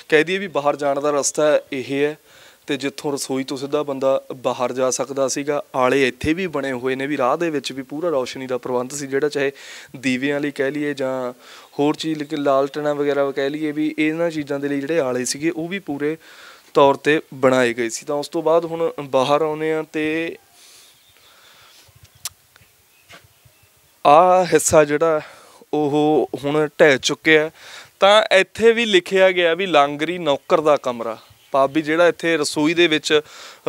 ਕਹਿ ਦਈਏ ਵੀ ਬਾਹਰ ਜਾਣ ਦਾ ਰਸਤਾ ਇਹ ਹੈ ਤੇ ਜਿੱਥੋਂ ਰਸੋਈ ਤੋਂ ਸਿੱਧਾ ਬੰਦਾ ਬਾਹਰ ਜਾ ਸਕਦਾ ਸੀਗਾ ਆਲੇ ਇੱਥੇ ਵੀ ਬਣੇ ਹੋਏ ਨੇ ਵੀ ਰਾਹ ਦੇ ਵਿੱਚ ਵੀ ਪੂਰਾ ਰੌਸ਼ਨੀ ਦਾ ਪ੍ਰਬੰਧ ਸੀ ਜਿਹੜਾ ਚਾਹੇ ਦੀਵਿਆਂ ਲਈ ਕਹਿ ਲਈਏ ਜਾਂ ਹੋਰ ਚੀਜ਼ ਕਿ ਲਾਲਟਣਾ ਵਗੈਰਾ ਕਹਿ ਲਈਏ ਵੀ ਇਹਨਾਂ ਚੀਜ਼ਾਂ ਦੇ ਲਈ ਜਿਹੜੇ ਆਲੇ ਸੀਗੇ ਉਹ ਵੀ ਪੂਰੇ ਤੌਰ ਤੇ ਬਣਾਏ ਗਏ ਸੀ ਤਾਂ ਉਸ ਤੋਂ ਬਾਅਦ ਹੁਣ ਬਾਹਰ ਆਉਨੇ ਆ ਤੇ ਆ ਹਿੱਸਾ ਜਿਹੜਾ ਉਹ ਹੁਣ ਢਹਿ ਚੁੱਕਿਆ ਤਾਂ ਇੱਥੇ ਵੀ ਲਿਖਿਆ ਗਿਆ ਵੀ ਲਾਂਗਰੀ ਨੌਕਰ ਦਾ ਕਮਰਾ ਪਾਪ ਵੀ ਜਿਹੜਾ ਇੱਥੇ ਰਸੋਈ ਦੇ ਵਿੱਚ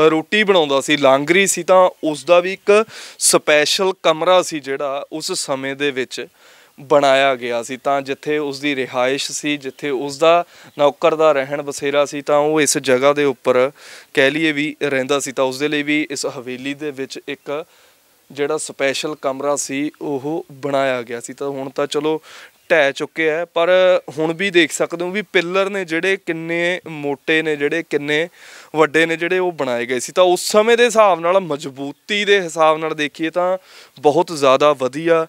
ਰੋਟੀ ਬਣਾਉਂਦਾ ਸੀ ਲਾਂਗਰੀ ਸੀ ਤਾਂ ਉਸ ਦਾ ਵੀ ਇੱਕ ਸਪੈਸ਼ਲ ਕਮਰਾ ਸੀ ਜਿਹੜਾ ਉਸ ਸਮੇਂ ਦੇ ਵਿੱਚ ਬਣਾਇਆ ਗਿਆ ਸੀ ਤਾਂ ਜਿੱਥੇ ਉਸ ਦੀ ਰਿਹਾਇਸ਼ ਸੀ ਜਿੱਥੇ ਉਸ ਦਾ ਨੌਕਰ ਦਾ ਰਹਿਣ ਬਸੇਰਾ ਸੀ ਤਾਂ ਉਹ ਇਸ ਜਗ੍ਹਾ ਦੇ ਉੱਪਰ ਕਹਿ ਲਈਏ ਵੀ ਰਹਿੰਦਾ ਸੀ ਤਾਂ ਉਸ ਦੇ ਲਈ ਵੀ ਇਸ ਹਵੇਲੀ ਦੇ ਵਿੱਚ ਇੱਕ ਜਿਹੜਾ ਸਪੈਸ਼ਲ ਕਮਰਾ ਸੀ ਉਹ ਬਣਾਇਆ ਗਿਆ ਸੀ ਤਾਂ ਹੁਣ ਤਾਂ ਚਲੋ ਟੈ ਚੁੱਕੇ ਆ ਪਰ ਹੁਣ ਵੀ ਦੇਖ ਸਕਦੇ ਹੋ ਵੀ ਪਿੱਲਰ ਨੇ ਜਿਹੜੇ ਕਿੰਨੇ ਮੋٹے ਨੇ ਜਿਹੜੇ ਕਿੰਨੇ ਵੱਡੇ ਨੇ ਜਿਹੜੇ ਉਹ ਬਣਾਏ ਗਏ ਸੀ ਤਾਂ ਉਸ ਸਮੇਂ ਦੇ ਹਿਸਾਬ ਨਾਲ ਮਜ਼ਬੂਤੀ ਦੇ ਹਿਸਾਬ ਨਾਲ ਦੇਖੀਏ ਤਾਂ ਬਹੁਤ ਜ਼ਿਆਦਾ ਵਧੀਆ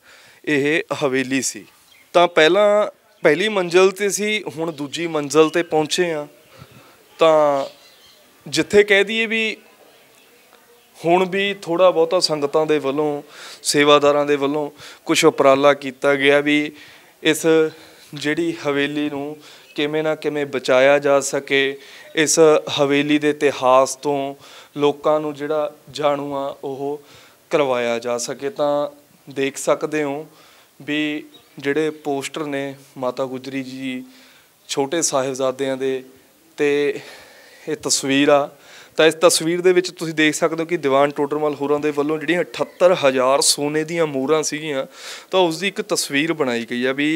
ਇਹ ਹਵੇਲੀ ਸੀ ਤਾਂ ਪਹਿਲਾਂ ਪਹਿਲੀ ਮੰਜ਼ਲ ਤੇ ਸੀ ਹੁਣ ਦੂਜੀ ਮੰਜ਼ਲ ਤੇ ਪਹੁੰਚੇ ਆ ਤਾਂ ਜਿੱਥੇ ਕਹਿ ਦਈਏ ਵੀ ਹੁਣ ਵੀ ਥੋੜਾ ਬਹੁਤਾ ਸੰਗਤਾਂ ਦੇ ਵੱਲੋਂ ਸੇਵਾਦਾਰਾਂ ਦੇ ਵੱਲੋਂ ਕੁਝ ਉਪਰਾਲਾ ਕੀਤਾ ਗਿਆ ਵੀ ਇਸ ਜਿਹੜੀ ਹਵੇਲੀ ਨੂੰ ਕਿਵੇਂ ਨਾ ਕਿਵੇਂ ਬਚਾਇਆ ਜਾ ਸਕੇ ਇਸ ਹਵੇਲੀ ਦੇ ਇਤਿਹਾਸ ਤੋਂ ਲੋਕਾਂ ਨੂੰ ਜਿਹੜਾ ਜਾਣੂ ਆ ਉਹ ਕਰਵਾਇਆ ਜਾ ਸਕੇ ਤਾਂ ਦੇਖ ਸਕਦੇ ਹੋ ਵੀ ਜਿਹੜੇ ਪੋਸਟਰ ਨੇ ਮਾਤਾ ਗੁਜਰੀ ਜੀ ਛੋਟੇ ਸਾਹਿਬਜ਼ਾਦਿਆਂ ਦੇ ਤੇ ਇਹ ਤਸਵੀਰ ਆ ਤਾਂ ਇਸ ਤਸਵੀਰ ਦੇ ਵਿੱਚ ਤੁਸੀਂ ਦੇਖ ਸਕਦੇ ਹੋ ਕਿ ਦੀਵਾਨ ਟੋਡਰਮਲ ਹੋਰਾਂ ਦੇ ਵੱਲੋਂ ਜਿਹੜੀਆਂ 78000 ਸੋਨੇ ਦੀਆਂ ਮੋਹਰਾਂ ਸੀਗੀਆਂ ਤਾਂ ਉਸ ਦੀ ਇੱਕ ਤਸਵੀਰ ਬਣਾਈ ਗਈ ਆ ਵੀ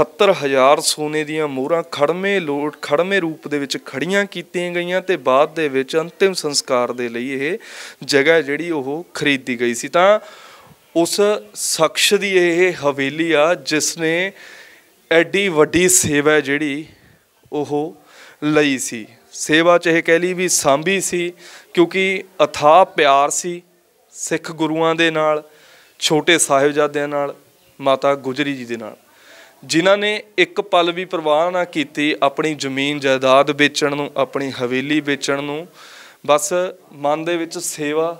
78000 ਸੋਨੇ ਦੀਆਂ ਮੋਹਰਾਂ ਖੜਮੇ ਲੋਟ ਖੜਮੇ ਰੂਪ ਦੇ ਵਿੱਚ ਖੜੀਆਂ ਕੀਤੀਆਂ ਗਈਆਂ ਤੇ ਬਾਅਦ ਦੇ ਵਿੱਚ ਅੰਤਿਮ ਸੰਸਕਾਰ ਦੇ ਲਈ ਇਹ ਜਗ੍ਹਾ ਜਿਹੜੀ ਉਹ ਖਰੀਦੀ ਗਈ ਸੀ ਤਾਂ ਉਸ ਸ਼ਖਸ ਦੀ ਇਹ ਹਵੇਲੀ ਆ ਜਿਸ ਨੇ ਐਡੀ ਵੱਡੀ ਸੇਵਾ ਜਿਹੜੀ ਉਹ ਲਈ ਸੀ ਸੇਵਾ ਚ ਇਹ ਕਹਿ ਲਈ ਵੀ ਸਾਂਭੀ ਸੀ ਕਿਉਂਕਿ ਅਥਾ ਪਿਆਰ ਸੀ ਸਿੱਖ ਗੁਰੂਆਂ ਦੇ ਨਾਲ ਛੋਟੇ ਸਾਹਿਬਜ਼ਾਦਿਆਂ ਨਾਲ ਮਾਤਾ ਗੁਜਰੀ ਜੀ ਦੇ ਨਾਲ ਜਿਨ੍ਹਾਂ ਨੇ ਇੱਕ ਪਲ ਵੀ ਪਰਵਾਹ ਨਾ ਕੀਤੀ ਆਪਣੀ ਜ਼ਮੀਨ ਜਾਇਦਾਦ ਵੇਚਣ ਨੂੰ ਆਪਣੀ ਹਵੇਲੀ ਵੇਚਣ ਨੂੰ ਬਸ ਮਨ ਦੇ ਵਿੱਚ ਸੇਵਾ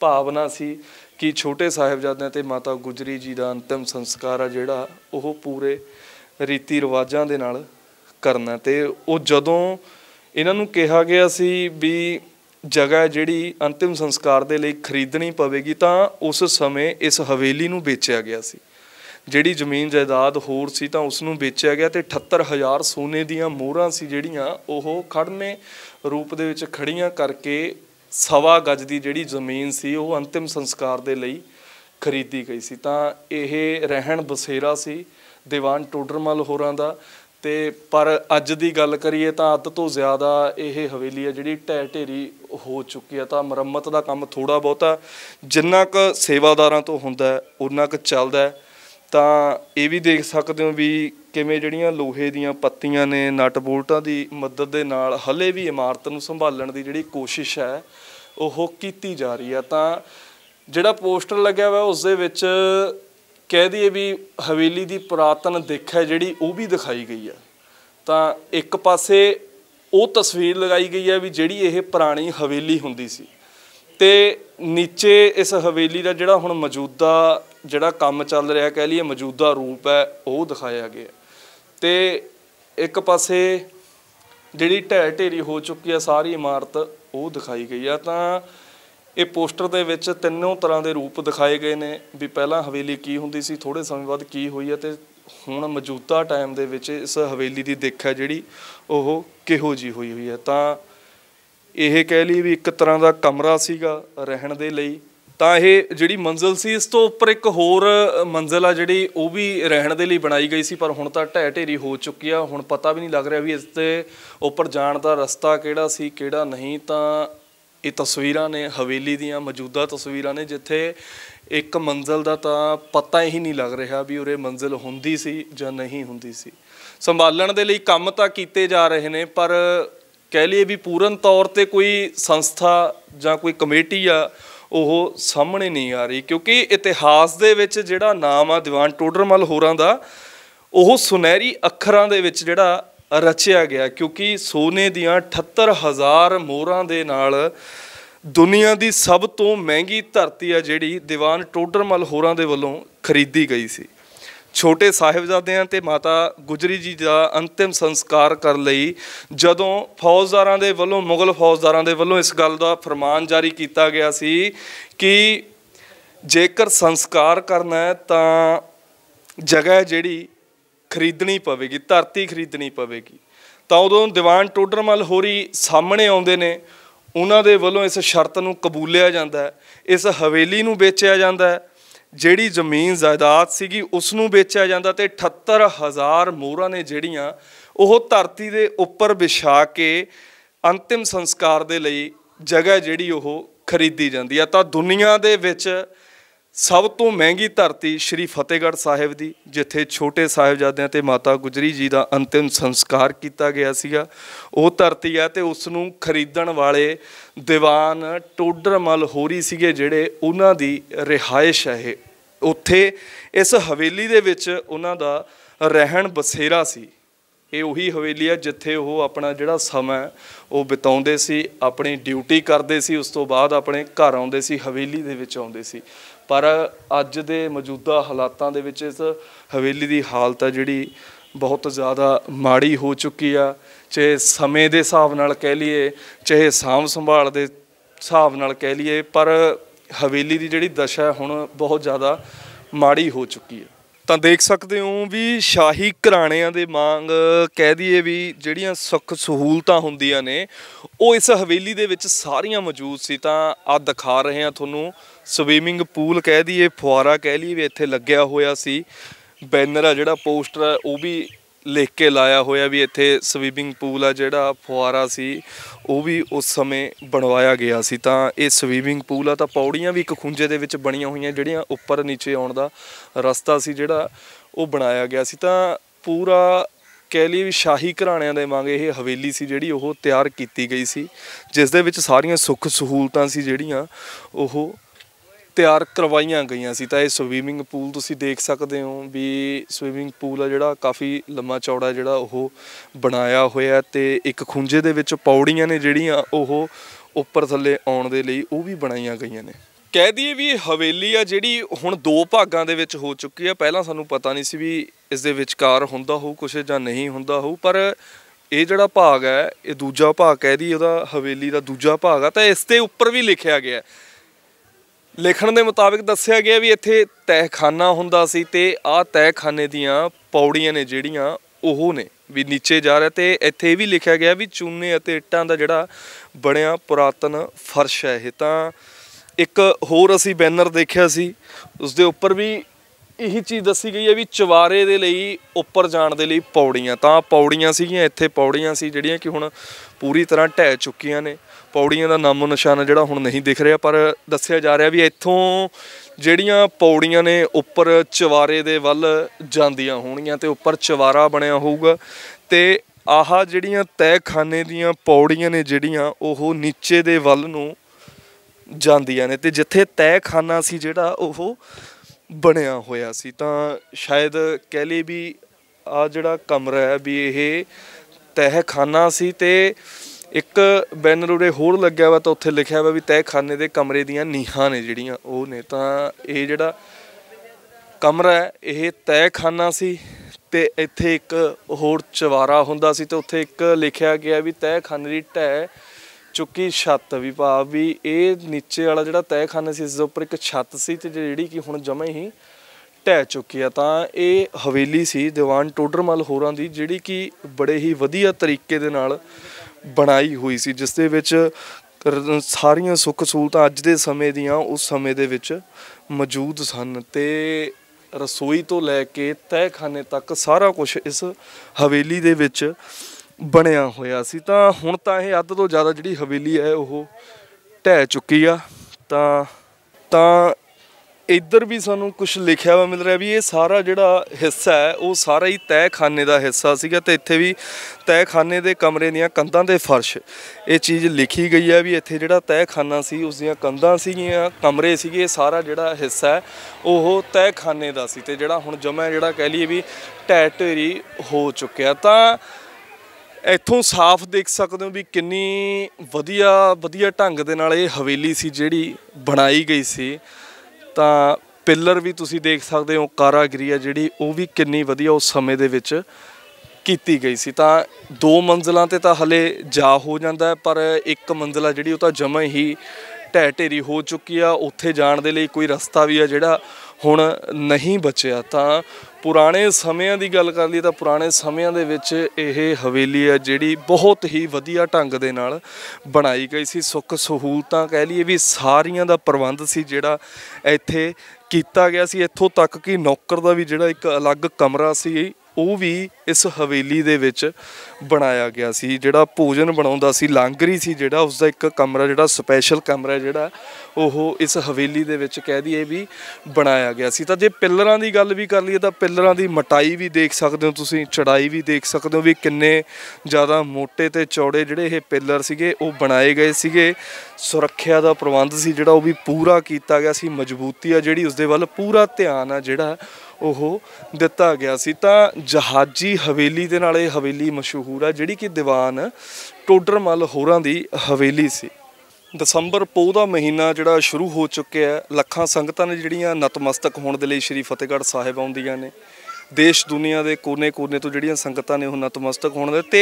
ਭਾਵਨਾ ਸੀ ਕਿ ਛੋਟੇ ਸਾਹਿਬਜ਼ਾਦਿਆਂ ਤੇ ਮਾਤਾ ਗੁਜਰੀ ਜੀ ਦਾ ਅੰਤਿਮ ਸੰਸਕਾਰ ਆ ਜਿਹੜਾ ਉਹ ਪੂਰੇ ਰੀਤੀ ਰਿਵਾਜਾਂ ਦੇ ਨਾਲ ਕਰਨਾ ਤੇ ਉਹ ਜਦੋਂ ਇਹਨਾਂ ਨੂੰ ਕਿਹਾ ਗਿਆ ਸੀ ਵੀ ਜਗ੍ਹਾ ਜਿਹੜੀ ਅੰਤਿਮ ਸੰਸਕਾਰ ਦੇ ਲਈ ਖਰੀਦਣੀ ਪਵੇਗੀ ਤਾਂ ਉਸ ਸਮੇਂ ਇਸ ਹਵੇਲੀ ਨੂੰ ਵੇਚਿਆ ਗਿਆ ਸੀ ਜਿਹੜੀ ਜ਼ਮੀਨ ਜਾਇਦਾਦ ਹੋਰ ਸੀ ਤਾਂ ਉਸ ਨੂੰ ਵੇਚਿਆ ਗਿਆ ਤੇ 78000 ਸੋਨੇ ਦੀਆਂ ਮੋਹਰਾਂ ਸੀ ਜਿਹੜੀਆਂ ਉਹ ਖੜਨੇ ਰੂਪ ਦੇ ਵਿੱਚ ਖੜੀਆਂ ਕਰਕੇ ਸਵਾ ਗਜ ਦੀ ਜਿਹੜੀ ਜ਼ਮੀਨ ਸੀ ਉਹ ਅੰਤਿਮ ਸੰਸਕਾਰ ਦੇ ਲਈ ਖਰੀਦੀ ਗਈ ਸੀ ਤਾਂ ਇਹ ਰਹਿਣ ਬਸੇਰਾ ਸੀ ਦੀਵਾਨ ਟੋਡਰਮਲ ਹੋਰਾਂ ਦਾ ਤੇ ਪਰ ਅੱਜ ਦੀ ਗੱਲ ਕਰੀਏ ਤਾਂ ਅੱਧ ਤੋਂ ਜ਼ਿਆਦਾ ਇਹ ਹਵੇਲੀ ਹੈ ਜਿਹੜੀ ਟੈ ਢੇਰੀ ਹੋ ਚੁੱਕੀ ਹੈ ਤਾਂ ਮੁਰੰਮਤ ਦਾ ਕੰਮ ਥੋੜਾ ਬਹੁਤਾ ਜਿੰਨਾ ਕੁ ਸੇਵਾਦਾਰਾਂ ਤੋਂ ਹੁੰਦਾ ਉਹਨਾਂ ਕੁ ਚੱਲਦਾ ਹੈ ਤਾਂ ਇਹ ਵੀ ਦੇਖ ਸਕਦੇ ਹੋ ਵੀ ਕਿਵੇਂ ਜਿਹੜੀਆਂ ਲੋਹੇ ਦੀਆਂ ਪੱਤੀਆਂ ਨੇ ਨਟ ਬੋਲਟਾਂ ਦੀ ਮਦਦ ਦੇ ਨਾਲ ਹਲੇ ਵੀ ਇਮਾਰਤ ਨੂੰ ਸੰਭਾਲਣ ਦੀ ਜਿਹੜੀ ਕੋਸ਼ਿਸ਼ ਹੈ ਉਹ ਕੀਤੀ ਜਾ ਰਹੀ ਹੈ ਤਾਂ ਜਿਹੜਾ ਪੋਸਟਰ ਲੱਗਿਆ ਹੋਇਆ ਉਸ ਦੇ ਵਿੱਚ ਕਹਿ ਦਈਏ ਵੀ ਹਵੇਲੀ ਦੀ ਪੁਰਾਤਨ ਦੇਖ ਹੈ ਜਿਹੜੀ ਉਹ ਵੀ ਦਿਖਾਈ ਗਈ ਹੈ ਤਾਂ ਇੱਕ ਪਾਸੇ ਉਹ ਤਸਵੀਰ ਲਗਾਈ ਗਈ ਹੈ ਵੀ ਜਿਹੜੀ ਇਹ ਪੁਰਾਣੀ ਹਵੇਲੀ ਹੁੰਦੀ ਸੀ ਤੇ ਨੀਚੇ ਇਸ ਹਵੇਲੀ ਦਾ ਜਿਹੜਾ ਹੁਣ ਮੌਜੂਦਾ ਜਿਹੜਾ ਕੰਮ ਚੱਲ ਰਿਹਾ ਕਹਿ ਲਈਏ ਮੌਜੂਦਾ ਰੂਪ ਹੈ ਉਹ ਦਿਖਾਇਆ ਗਿਆ ਤੇ ਇੱਕ ਪਾਸੇ ਜਿਹੜੀ ਢਹਿ ਢੇਰੀ ਹੋ ਚੁੱਕੀ ਹੈ ਸਾਰੀ ਇਮਾਰਤ ਉਹ ਦਿਖਾਈ ਗਈ ਆ ਤਾਂ ਇਹ ਪੋਸਟਰ ਦੇ ਵਿੱਚ ਤਿੰਨੋਂ ਤਰ੍ਹਾਂ ਦੇ ਰੂਪ ਦਿਖਾਏ ਗਏ ਨੇ ਵੀ ਪਹਿਲਾਂ ਹਵੇਲੀ ਕੀ ਹੁੰਦੀ ਸੀ ਥੋੜੇ ਸਮੇਂ ਬਾਅਦ ਕੀ ਹੋਈ ਹੈ ਤੇ ਹੁਣ ਮੌਜੂਦਾ ਟਾਈਮ ਦੇ ਵਿੱਚ ਇਸ ਹਵੇਲੀ ਦੀ ਦੇਖ ਹੈ ਜਿਹੜੀ ਉਹ ਕਿਹੋ ਜੀ ਹੋਈ ਹੋਈ ਹੈ ਤਾਂ ਇਹ ਕਹਿ ਲਈ ਵੀ ਇੱਕ ਤਰ੍ਹਾਂ ਦਾ ਕਮਰਾ ਸੀਗਾ ਰਹਿਣ ਦੇ ਲਈ ਤਾਂ ਇਹ ਜਿਹੜੀ ਮੰਜ਼ਲ ਸੀ ਇਸ ਤੋਂ ਉੱਪਰ ਇੱਕ ਹੋਰ ਮੰਜ਼ਲ ਆ ਜਿਹੜੀ ਉਹ ਵੀ ਰਹਿਣ ਦੇ ਲਈ ਬਣਾਈ ਗਈ ਸੀ ਪਰ ਹੁਣ ਤਾਂ ਢਹਿ ਢੇਰੀ ਹੋ ਚੁੱਕੀ ਆ ਹੁਣ ਪਤਾ ਵੀ ਨਹੀਂ ਲੱਗ ਰਿਹਾ ਵੀ ਇਸ ਤੇ ਉੱਪਰ ਜਾਣ ਦਾ ਰਸਤਾ ਕਿਹੜਾ ਸੀ ਕਿਹੜਾ ਨਹੀਂ ਤਾਂ ਇਹ ਤਸਵੀਰਾਂ ਨੇ ਹਵੇਲੀ ਦੀਆਂ ਮੌਜੂਦਾ ਤਸਵੀਰਾਂ ਨੇ ਜਿੱਥੇ ਇੱਕ ਮੰਜ਼ਲ ਦਾ ਤਾਂ ਪਤਾ ਹੀ ਨਹੀਂ ਲੱਗ ਰਿਹਾ ਵੀ ਉਰੇ ਮੰਜ਼ਲ ਹੁੰਦੀ ਸੀ ਜਾਂ ਨਹੀਂ ਹੁੰਦੀ ਸੀ ਸੰਭਾਲਣ ਦੇ ਲਈ ਕੰਮ ਤਾਂ ਕੀਤੇ ਜਾ ਰਹੇ ਨੇ ਪਰ ਕਹਿ ਲਈਏ ਵੀ ਪੂਰਨ ਤੌਰ ਤੇ ਕੋਈ ਸੰਸਥਾ ਜਾਂ ਕੋਈ ਕਮੇਟੀ ਆ ਉਹ ਸਾਹਮਣੇ ਨਹੀਂ ਆ ਰਹੀ ਕਿਉਂਕਿ ਇਤਿਹਾਸ ਦੇ ਵਿੱਚ ਜਿਹੜਾ ਨਾਮ ਆ ਦੀਵਾਨ ਟੋਡਰਮਲ ਹੋਰਾਂ ਦਾ ਉਹ ਸੁਨਹਿਰੀ ਅੱਖਰਾਂ ਦੇ ਵਿੱਚ ਜਿਹੜਾ ਰਚਿਆ ਗਿਆ ਕਿਉਂਕਿ ਸੋਨੇ ਦੀਆਂ 78000 ਮੋਹਰਾਂ ਦੇ ਨਾਲ ਦੁਨੀਆ ਦੀ ਸਭ ਤੋਂ ਮਹਿੰਗੀ ਧਰਤੀ ਆ ਜਿਹੜੀ ਦੀਵਾਨ ਟੋਡਰਮਲ ਹੋਰਾਂ ਦੇ ਵੱਲੋਂ ਖਰੀਦੀ ਗਈ ਸੀ ਛੋਟੇ ਸਾਹਿਬਜ਼ਾਦਿਆਂ ਤੇ ਮਾਤਾ ਗੁਜਰੀ ਜੀ ਦਾ ਅੰਤਿਮ ਸੰਸਕਾਰ ਕਰਨ ਲਈ ਜਦੋਂ ਫੌਜਦਾਰਾਂ ਦੇ ਵੱਲੋਂ ਮੁਗਲ ਫੌਜਦਾਰਾਂ ਦੇ ਵੱਲੋਂ ਇਸ ਗੱਲ ਦਾ ਫਰਮਾਨ ਜਾਰੀ ਕੀਤਾ ਗਿਆ ਸੀ ਕਿ ਜੇਕਰ ਸੰਸਕਾਰ ਕਰਨਾ ਹੈ ਤਾਂ ਜਗ੍ਹਾ ਜਿਹੜੀ ਖਰੀਦਣੀ ਪਵੇਗੀ ਧਰਤੀ ਖਰੀਦਣੀ ਪਵੇਗੀ ਤਾਂ ਉਦੋਂ ਦੀਵਾਨ ਟੋਡਰਮਲ ਹੋਰੀ ਸਾਹਮਣੇ ਆਉਂਦੇ ਨੇ ਉਹਨਾਂ ਦੇ ਵੱਲੋਂ ਇਸ ਸ਼ਰਤ ਨੂੰ ਕਬੂਲਿਆ ਜਾਂਦਾ ਹੈ ਇਸ ਹਵੇਲੀ ਨੂੰ ਵੇਚਿਆ ਜਾਂਦਾ ਹੈ ਜਿਹੜੀ ਜ਼ਮੀਨ ਜਾਇਦਾਦ ਸੀਗੀ ਉਸ ਨੂੰ ਵੇਚਿਆ ਜਾਂਦਾ ਤੇ 78000 ਮੋਹਰਾਂ ਨੇ ਜਿਹੜੀਆਂ ਉਹ ਧਰਤੀ ਦੇ ਉੱਪਰ ਵਿਛਾ ਕੇ ਅੰਤਿਮ ਸੰਸਕਾਰ ਦੇ ਲਈ ਜਗ੍ਹਾ ਜਿਹੜੀ ਉਹ ਖਰੀਦੀ ਜਾਂਦੀ ਆ ਤਾਂ ਦੁਨੀਆ ਦੇ ਵਿੱਚ ਸਭ ਤੋਂ ਮਹਿੰਗੀ ਧਰਤੀ ਸ਼੍ਰੀ ਫਤਿਹਗੜ੍ਹ ਸਾਹਿਬ ਦੀ ਜਿੱਥੇ ਛੋਟੇ ਸਾਹਿਬਜ਼ਾਦਿਆਂ ਤੇ ਮਾਤਾ ਗੁਜਰੀ ਜੀ ਦਾ ਅੰਤਿਮ ਸੰਸਕਾਰ ਕੀਤਾ ਗਿਆ ਸੀਗਾ ਉਹ ਧਰਤੀ ਆ ਤੇ ਉਸ ਨੂੰ ਖਰੀਦਣ ਵਾਲੇ ਦੀਵਾਨ ਟੋਡਰਮਲ ਹੋਰੀ ਸੀਗੇ ਜਿਹੜੇ ਉਹਨਾਂ ਦੀ ਰਿਹਾਇਸ਼ ਹੈ ਇਹ ਉੱਥੇ ਇਸ ਹਵੇਲੀ ਦੇ ਵਿੱਚ ਉਹਨਾਂ ਦਾ ਰਹਿਣ ਬਸੇਰਾ ਸੀ ਇਹ ਉਹੀ ਹਵੇਲੀ ਹੈ ਜਿੱਥੇ ਉਹ ਆਪਣਾ ਜਿਹੜਾ ਸਮਾਂ ਉਹ ਬਿਤਾਉਂਦੇ ਸੀ ਆਪਣੀ ਡਿਊਟੀ ਕਰਦੇ ਸੀ ਉਸ ਤੋਂ ਬਾਅਦ ਆਪਣੇ ਘਰ ਆਉਂਦੇ ਸੀ ਹਵੇਲੀ ਦੇ ਵਿੱਚ ਆਉਂਦੇ ਸੀ ਪਰ ਅੱਜ ਦੇ ਮੌਜੂਦਾ ਹਾਲਾਤਾਂ ਦੇ ਵਿੱਚ ਇਸ ਹਵੇਲੀ ਦੀ ਹਾਲਤ ਹੈ ਜਿਹੜੀ ਬਹੁਤ ਜ਼ਿਆਦਾ ਮਾੜੀ ਹੋ ਚੁੱਕੀ ਆ ਚਾਹੇ ਸਮੇਂ ਦੇ ਹਿਸਾਬ ਨਾਲ ਕਹਿ ਲਈਏ ਚਾਹੇ ਸਾਂਭ ਸੰਭਾਲ ਦੇ ਹਿਸਾਬ ਨਾਲ ਕਹਿ ਲਈਏ ਪਰ ਹਵੇਲੀ ਦੀ ਜਿਹੜੀ ਦਸ਼ਾ ਹੁਣ ਬਹੁਤ ਜ਼ਿਆਦਾ ਮਾੜੀ ਹੋ ਚੁੱਕੀ ਹੈ ਤਾਂ ਦੇਖ ਸਕਦੇ ਹੋ ਵੀ ਸ਼ਾਹੀ ਘਰਾਣਿਆਂ ਦੇ ਮੰਗ ਕਹਿ ਦਈਏ ਵੀ ਜਿਹੜੀਆਂ ਸੁੱਖ ਸਹੂਲਤਾਂ ਹੁੰਦੀਆਂ ਨੇ ਉਹ ਇਸ ਹਵੇਲੀ ਦੇ ਵਿੱਚ ਸਾਰੀਆਂ ਮੌਜੂਦ ਸੀ ਤਾਂ ਆ ਦਿਖਾ ਰਹੇ ਹਾਂ ਤੁਹਾਨੂੰ ਸਵੀਮਿੰਗ ਪੂਲ ਕਹਿ ਦਈਏ ਫੁਆਰਾ ਕਹਿ ਲਈਏ ਵੀ ਇੱਥੇ ਲੱਗਿਆ ਹੋਇਆ ਸੀ ਬੈਨਰ ਆ ਜਿਹੜਾ ਪੋਸਟਰ ਆ ਉਹ ਵੀ ਲਿਖ ਕੇ ਲਾਇਆ ਹੋਇਆ ਵੀ ਇੱਥੇ ਸਵੀਮਿੰਗ ਪੂਲ ਆ ਜਿਹੜਾ ਫੁਆਰਾ ਸੀ ਉਹ ਵੀ ਉਸ ਸਮੇਂ ਬਣਵਾਇਆ ਗਿਆ ਸੀ ਤਾਂ ਇਹ ਸਵੀਮਿੰਗ ਪੂਲ ਆ ਤਾਂ ਪੌੜੀਆਂ ਵੀ ਇੱਕ ਖੁੰਝੇ ਦੇ ਵਿੱਚ ਬਣੀਆਂ ਹੋਈਆਂ ਜਿਹੜੀਆਂ ਉੱਪਰ ਨੀਚੇ ਆਉਣ ਦਾ ਰਸਤਾ ਸੀ ਜਿਹੜਾ ਉਹ ਬਣਾਇਆ ਗਿਆ ਸੀ ਤਾਂ ਪੂਰਾ ਕਹਿ ਲਈ ਵੀ ਸ਼ਾਹੀ ਘਰਾਣਿਆਂ ਦੇ ਵਾਂਗ ਇਹ ਹਵੇਲੀ ਸੀ ਜਿਹੜੀ ਉਹ ਤਿਆਰ ਕੀਤੀ ਗਈ ਸੀ ਜਿਸ ਦੇ ਵਿੱਚ ਸਾਰੀਆਂ ਸੁੱਖ ਸਹੂਲਤਾਂ ਸੀ ਜਿਹੜੀਆਂ ਉਹ ਤਿਆਰ ਕਰਵਾਈਆਂ ਗਈਆਂ ਸੀ ਤਾਂ ਇਹ ਸਵੀਮਿੰਗ ਪੂਲ ਤੁਸੀਂ ਦੇਖ ਸਕਦੇ ਹੋ ਵੀ ਸਵੀਮਿੰਗ ਪੂਲ ਆ ਜਿਹੜਾ ਕਾਫੀ ਲੰਮਾ ਚੌੜਾ ਜਿਹੜਾ ਉਹ ਬਣਾਇਆ ਹੋਇਆ ਤੇ ਇੱਕ ਖੁੰਝੇ ਦੇ ਵਿੱਚ ਪੌੜੀਆਂ ਨੇ ਜਿਹੜੀਆਂ ਉਹ ਉੱਪਰ ਥੱਲੇ ਆਉਣ ਦੇ ਲਈ ਉਹ ਵੀ ਬਣਾਈਆਂ ਗਈਆਂ ਨੇ ਕਹਿ ਦਈਏ ਵੀ ਹਵੇਲੀ ਆ ਜਿਹੜੀ ਹੁਣ ਦੋ ਭਾਗਾਂ ਦੇ ਵਿੱਚ ਹੋ ਚੁੱਕੀ ਆ ਪਹਿਲਾਂ ਸਾਨੂੰ ਪਤਾ ਨਹੀਂ ਸੀ ਵੀ ਇਸ ਦੇ ਵਿਚਕਾਰ ਹੁੰਦਾ ਹੋਊ ਕੁਝ ਜਾਂ ਨਹੀਂ ਹੁੰਦਾ ਹੋਊ ਪਰ ਇਹ ਜਿਹੜਾ ਭਾਗ ਹੈ ਇਹ ਦੂਜਾ ਭਾਗ ਕਹਿ ਦਈਏ ਉਹਦਾ ਹਵੇਲੀ ਦਾ ਦੂਜਾ ਭਾਗ ਆ ਤਾਂ ਇਸ ਤੇ ਉੱਪਰ ਵੀ ਲਿਖਿਆ ਗਿਆ ਲਿਖਣ ਦੇ ਮੁਤਾਬਕ ਦੱਸਿਆ ਗਿਆ ਵੀ ਇੱਥੇ ਤਹਿਖਾਨਾ ਹੁੰਦਾ ਸੀ ਤੇ ਆ ਤਹਿਖਾਨੇ ਦੀਆਂ ਪੌੜੀਆਂ ਨੇ ਜਿਹੜੀਆਂ ਉਹ ਨੇ ਵੀ ਨੀਚੇ ਜਾ ਰਿਹਾ ਤੇ ਇੱਥੇ ਇਹ ਵੀ ਲਿਖਿਆ ਗਿਆ ਵੀ ਚੂਨੇ ਅਤੇ ਇੱਟਾਂ ਦਾ ਜਿਹੜਾ ਬਣਿਆ ਪੁਰਾਤਨ ਫਰਸ਼ ਹੈ ਇਹ ਤਾਂ ਇੱਕ ਹੋਰ ਅਸੀਂ ਬੈਨਰ ਦੇਖਿਆ ਸੀ ਉਸ ਦੇ ਉੱਪਰ ਵੀ ਇਹੀ ਚੀਜ਼ ਦੱਸੀ ਗਈ ਹੈ ਵੀ ਚਵਾਰੇ ਦੇ ਲਈ ਉੱਪਰ ਜਾਣ ਦੇ ਲਈ ਪੌੜੀਆਂ ਤਾਂ ਪੌੜੀਆਂ ਸੀਗੀਆਂ ਇੱਥੇ ਪੌੜੀਆਂ ਸੀ ਜਿਹੜੀਆਂ ਕਿ ਹੁਣ ਪੂਰੀ ਤਰ੍ਹਾਂ ਢਹਿ ਚੁੱਕੀਆਂ ਨੇ ਪੌੜੀਆਂ ਦਾ ਨਾਮੋ ਨਿਸ਼ਾਨ ਜਿਹੜਾ ਹੁਣ ਨਹੀਂ ਦਿਖ ਰਿਹਾ ਪਰ ਦੱਸਿਆ ਜਾ ਰਿਹਾ ਵੀ ਇੱਥੋਂ ਜਿਹੜੀਆਂ ਪੌੜੀਆਂ ਨੇ ਉੱਪਰ ਚਵਾਰੇ ਦੇ ਵੱਲ ਜਾਂਦੀਆਂ ਹੋਣੀਆਂ ਤੇ ਉੱਪਰ ਚਵਾਰਾ ਬਣਿਆ ਹੋਊਗਾ ਤੇ ਆਹ ਜਿਹੜੀਆਂ ਤਹਿਖਾਨੇ ਦੀਆਂ ਪੌੜੀਆਂ ਨੇ ਜਿਹੜੀਆਂ ਉਹ ਨੀਚੇ ਦੇ ਵੱਲ ਨੂੰ ਜਾਂਦੀਆਂ ਨੇ ਤੇ ਜਿੱਥੇ ਤਹਿਖਾਨਾ ਸੀ ਜਿਹੜਾ ਉਹ ਬਣਿਆ ਹੋਇਆ ਸੀ ਤਾਂ ਸ਼ਾਇਦ ਕਹਿ ਲਈ ਵੀ ਆ ਜਿਹੜਾ ਕਮਰਾ ਹੈ ਵੀ ਇਹ ਤਹਿਖਾਨਾ ਸੀ ਤੇ ਇੱਕ ਬੈਨਰ ਉਰੇ ਹੋਰ ਲੱਗਿਆ ਵਾ ਤਾਂ ਉੱਥੇ ਲਿਖਿਆ ਵਾ ਵੀ ਤਹਿਖਾਨੇ ਦੇ ਕਮਰੇ ਦੀਆਂ ਨੀਹਾਂ ਨੇ ਜਿਹੜੀਆਂ ਉਹ ਨੇ ਤਾਂ ਇਹ ਜਿਹੜਾ ਕਮਰਾ ਹੈ ਇਹ ਤਹਿਖਾਨਾ ਸੀ ਤੇ ਇੱਥੇ ਇੱਕ ਹੋਰ ਚਵਾਰਾ ਹੁੰਦਾ ਸੀ ਤੇ ਉੱਥੇ ਇੱਕ ਲਿਖਿਆ ਗਿਆ ਵੀ ਤਹਿਖਾਨੇ ਦੀ ਢਹਿ ਚੁੱਕੀ ਛੱਤ ਵੀ ਭਾਵ ਵੀ ਇਹ ਨੀਚੇ ਵਾਲਾ ਜਿਹੜਾ ਤਹਿਖਾਨਾ ਸੀ ਇਸ ਦੇ ਉੱਪਰ ਇੱਕ ਛੱਤ ਸੀ ਤੇ ਜਿਹੜੀ ਕਿ ਹੁਣ ਜਮੇ ਹੀ ਟਹਿ ਚੁੱਕੀ ਆ ਤਾਂ ਇਹ ਹਵੇਲੀ ਸੀ ਦੀਵਾਨ ਟੋਡਰਮਲ ਹੋਰਾਂ ਦੀ ਜਿਹੜੀ ਕਿ ਬੜੇ ਹੀ ਵਧੀਆ ਤਰੀਕੇ ਦੇ ਨਾਲ ਬਣਾਈ ਹੋਈ ਸੀ ਜਿਸ ਦੇ ਵਿੱਚ ਸਾਰੀਆਂ ਸੁੱਖ ਸਹੂਲਤਾਂ ਅੱਜ ਦੇ ਸਮੇਂ ਦੀਆਂ ਉਸ ਸਮੇਂ ਦੇ ਵਿੱਚ ਮੌਜੂਦ ਸਨ ਤੇ ਰਸੋਈ ਤੋਂ ਲੈ ਕੇ ਤਹਿਖਾਨੇ ਤੱਕ ਸਾਰਾ ਕੁਝ ਇਸ ਹਵੇਲੀ ਦੇ ਵਿੱਚ ਬਣਿਆ ਹੋਇਆ ਸੀ ਤਾਂ ਹੁਣ ਤਾਂ ਇਹ ਅੱਧ ਤੋਂ ਜ਼ਿਆਦਾ ਜਿਹੜੀ ਹਵੇਲੀ ਹੈ ਉਹ ਢਹਿ ਚੁੱਕੀ ਆ ਤਾਂ ਤਾਂ ਇੱਧਰ ਵੀ ਸਾਨੂੰ ਕੁਝ ਲਿਖਿਆ ਹੋਇਆ ਮਿਲ ਰਿਹਾ ਵੀ ਇਹ ਸਾਰਾ ਜਿਹੜਾ ਹਿੱਸਾ ਹੈ ਉਹ ਸਾਰਾ ਹੀ ਤਹਿਖਾਨੇ ਦਾ ਹਿੱਸਾ ਸੀਗਾ ਤੇ ਇੱਥੇ ਵੀ ਤਹਿਖਾਨੇ ਦੇ ਕਮਰੇ ਦੀਆਂ ਕੰਧਾਂ ਤੇ ਫਰਸ਼ ਇਹ ਚੀਜ਼ ਲਿਖੀ ਗਈ ਹੈ ਵੀ ਇੱਥੇ ਜਿਹੜਾ ਤਹਿਖਾਨਾ ਸੀ ਉਸ ਦੀਆਂ ਕੰਧਾਂ ਸੀਗੀਆਂ ਕਮਰੇ ਸੀਗੇ ਸਾਰਾ ਜਿਹੜਾ ਹਿੱਸਾ ਹੈ ਉਹ ਤਹਿਖਾਨੇ ਦਾ ਸੀ ਤੇ ਜਿਹੜਾ ਹੁਣ ਜਮਾ ਜਿਹੜਾ ਕਹਿ ਲਈਏ ਵੀ ਟੇਰੀ ਹੋ ਚੁੱਕਿਆ ਤਾਂ ਇੱਥੋਂ ਸਾਫ਼ ਦੇਖ ਸਕਦੇ ਹੋ ਵੀ ਕਿੰਨੀ ਵਧੀਆ ਵਧੀਆ ਢੰਗ ਦੇ ਨਾਲ ਇਹ ਹਵੇਲੀ ਸੀ ਜਿਹੜੀ ਬਣਾਈ ਗਈ ਸੀ ਤਾਂ ਪਿੱਲਰ ਵੀ ਤੁਸੀਂ ਦੇਖ ਸਕਦੇ ਹੋ ਕਾਰਾਗਰੀ ਆ ਜਿਹੜੀ ਉਹ ਵੀ ਕਿੰਨੀ ਵਧੀਆ ਉਸ ਸਮੇਂ ਦੇ ਵਿੱਚ ਕੀਤੀ ਗਈ ਸੀ ਤਾਂ ਦੋ ਮੰਜ਼ਲਾਂ ਤੇ ਤਾਂ ਹਲੇ ਜਾ ਹੋ ਜਾਂਦਾ ਪਰ ਇੱਕ ਮੰਜ਼ਲਾ ਜਿਹੜੀ ਉਹ ਤਾਂ ਜਮਾ ਹੀ ਢਹਿ ਢੇਰੀ ਹੋ ਚੁੱਕੀ ਆ ਉੱਥੇ ਜਾਣ ਦੇ ਲਈ ਕੋਈ ਰਸਤਾ ਵੀ ਆ ਜਿਹੜਾ ਹੁਣ ਨਹੀਂ ਬਚਿਆ ਤਾਂ ਪੁਰਾਣੇ ਸਮਿਆਂ ਦੀ ਗੱਲ ਕਰ ਲਈ ਤਾਂ ਪੁਰਾਣੇ ਸਮਿਆਂ ਦੇ ਵਿੱਚ ਇਹ ਹਵੇਲੀ ਹੈ ਜਿਹੜੀ ਬਹੁਤ ਹੀ ਵਧੀਆ ਢੰਗ ਦੇ ਨਾਲ ਬਣਾਈ ਗਈ ਸੀ ਸੁੱਖ ਸਹੂਲਤਾਂ ਕਹਿ ਲਈਏ ਵੀ ਸਾਰੀਆਂ ਦਾ ਪ੍ਰਬੰਧ ਸੀ ਜਿਹੜਾ ਇੱਥੇ ਕੀਤਾ ਗਿਆ ਸੀ ਇੱਥੋਂ ਤੱਕ ਕਿ ਨੌਕਰ ਦਾ ਵੀ ਜਿਹੜਾ ਇੱਕ ਅਲੱਗ ਕਮਰਾ ਸੀ ਉਹ ਵੀ ਇਸ ਹਵੇਲੀ ਦੇ ਵਿੱਚ ਬਣਾਇਆ ਗਿਆ ਸੀ ਜਿਹੜਾ ਭੋਜਨ ਬਣਾਉਂਦਾ ਸੀ ਲਾਂਗਰੀ ਸੀ ਜਿਹੜਾ ਉਸ ਦਾ ਇੱਕ ਕਮਰਾ ਜਿਹੜਾ ਸਪੈਸ਼ਲ ਕਮਰਾ ਜਿਹੜਾ ਉਹ ਇਸ ਹਵੇਲੀ ਦੇ ਵਿੱਚ ਕਹਿ ਦਈਏ ਵੀ ਬਣਾਇਆ ਗਿਆ ਸੀ ਤਾਂ ਜੇ ਪਿੱਲਰਾਂ ਦੀ ਗੱਲ ਵੀ ਕਰ ਲਈਏ ਤਾਂ ਪਿੱਲਰਾਂ ਦੀ ਮਟਾਈ ਵੀ ਦੇਖ ਸਕਦੇ ਹੋ ਤੁਸੀਂ ਚੜਾਈ ਵੀ ਦੇਖ ਸਕਦੇ ਹੋ ਵੀ ਕਿੰਨੇ ਜ਼ਿਆਦਾ ਮੋٹے ਤੇ ਚੌੜੇ ਜਿਹੜੇ ਇਹ ਪਿੱਲਰ ਸੀਗੇ ਉਹ ਬਣਾਏ ਗਏ ਸੀਗੇ ਸੁਰੱਖਿਆ ਦਾ ਪ੍ਰਬੰਧ ਸੀ ਜਿਹੜਾ ਉਹ ਵੀ ਪੂਰਾ ਕੀਤਾ ਗਿਆ ਸੀ ਮਜ਼ਬੂਤੀ ਆ ਜਿਹੜੀ ਉਸ ਦੇ ਵੱਲ ਪੂਰਾ ਧਿਆਨ ਆ ਜਿਹੜਾ ਉਹ ਦਿੱਤਾ ਗਿਆ ਸੀ ਤਾਂ ਜਹਾਜੀ ਹਵੇਲੀ ਦੇ ਨਾਲ ਇਹ ਹਵੇਲੀ ਮਸ਼ਹੂਰ ਆ ਜਿਹੜੀ ਕਿ ਦੀਵਾਨ ਟੋਡਰਮਲ ਹੋਰਾਂ ਦੀ ਹਵੇਲੀ ਸੀ ਦਸੰਬਰ ਪੋਹ ਦਾ ਮਹੀਨਾ ਜਿਹੜਾ ਸ਼ੁਰੂ ਹੋ ਚੁੱਕਿਆ ਲੱਖਾਂ ਸੰਗਤਾਂ ਨੇ ਜਿਹੜੀਆਂ ਨਤਮਸਤਕ ਹੋਣ ਦੇ ਲਈ ਸ਼੍ਰੀ ਫਤਿਹਗੜ੍ਹ ਸਾਹਿਬ ਆਉਂਦੀਆਂ ਨੇ ਦੇਸ਼ ਦੁਨੀਆ ਦੇ ਕੋਨੇ-ਕੋਨੇ ਤੋਂ ਜਿਹੜੀਆਂ ਸੰਗਤਾਂ ਨੇ ਉਹ ਨਤਮਸਤਕ ਹੋਣ ਦੇ ਤੇ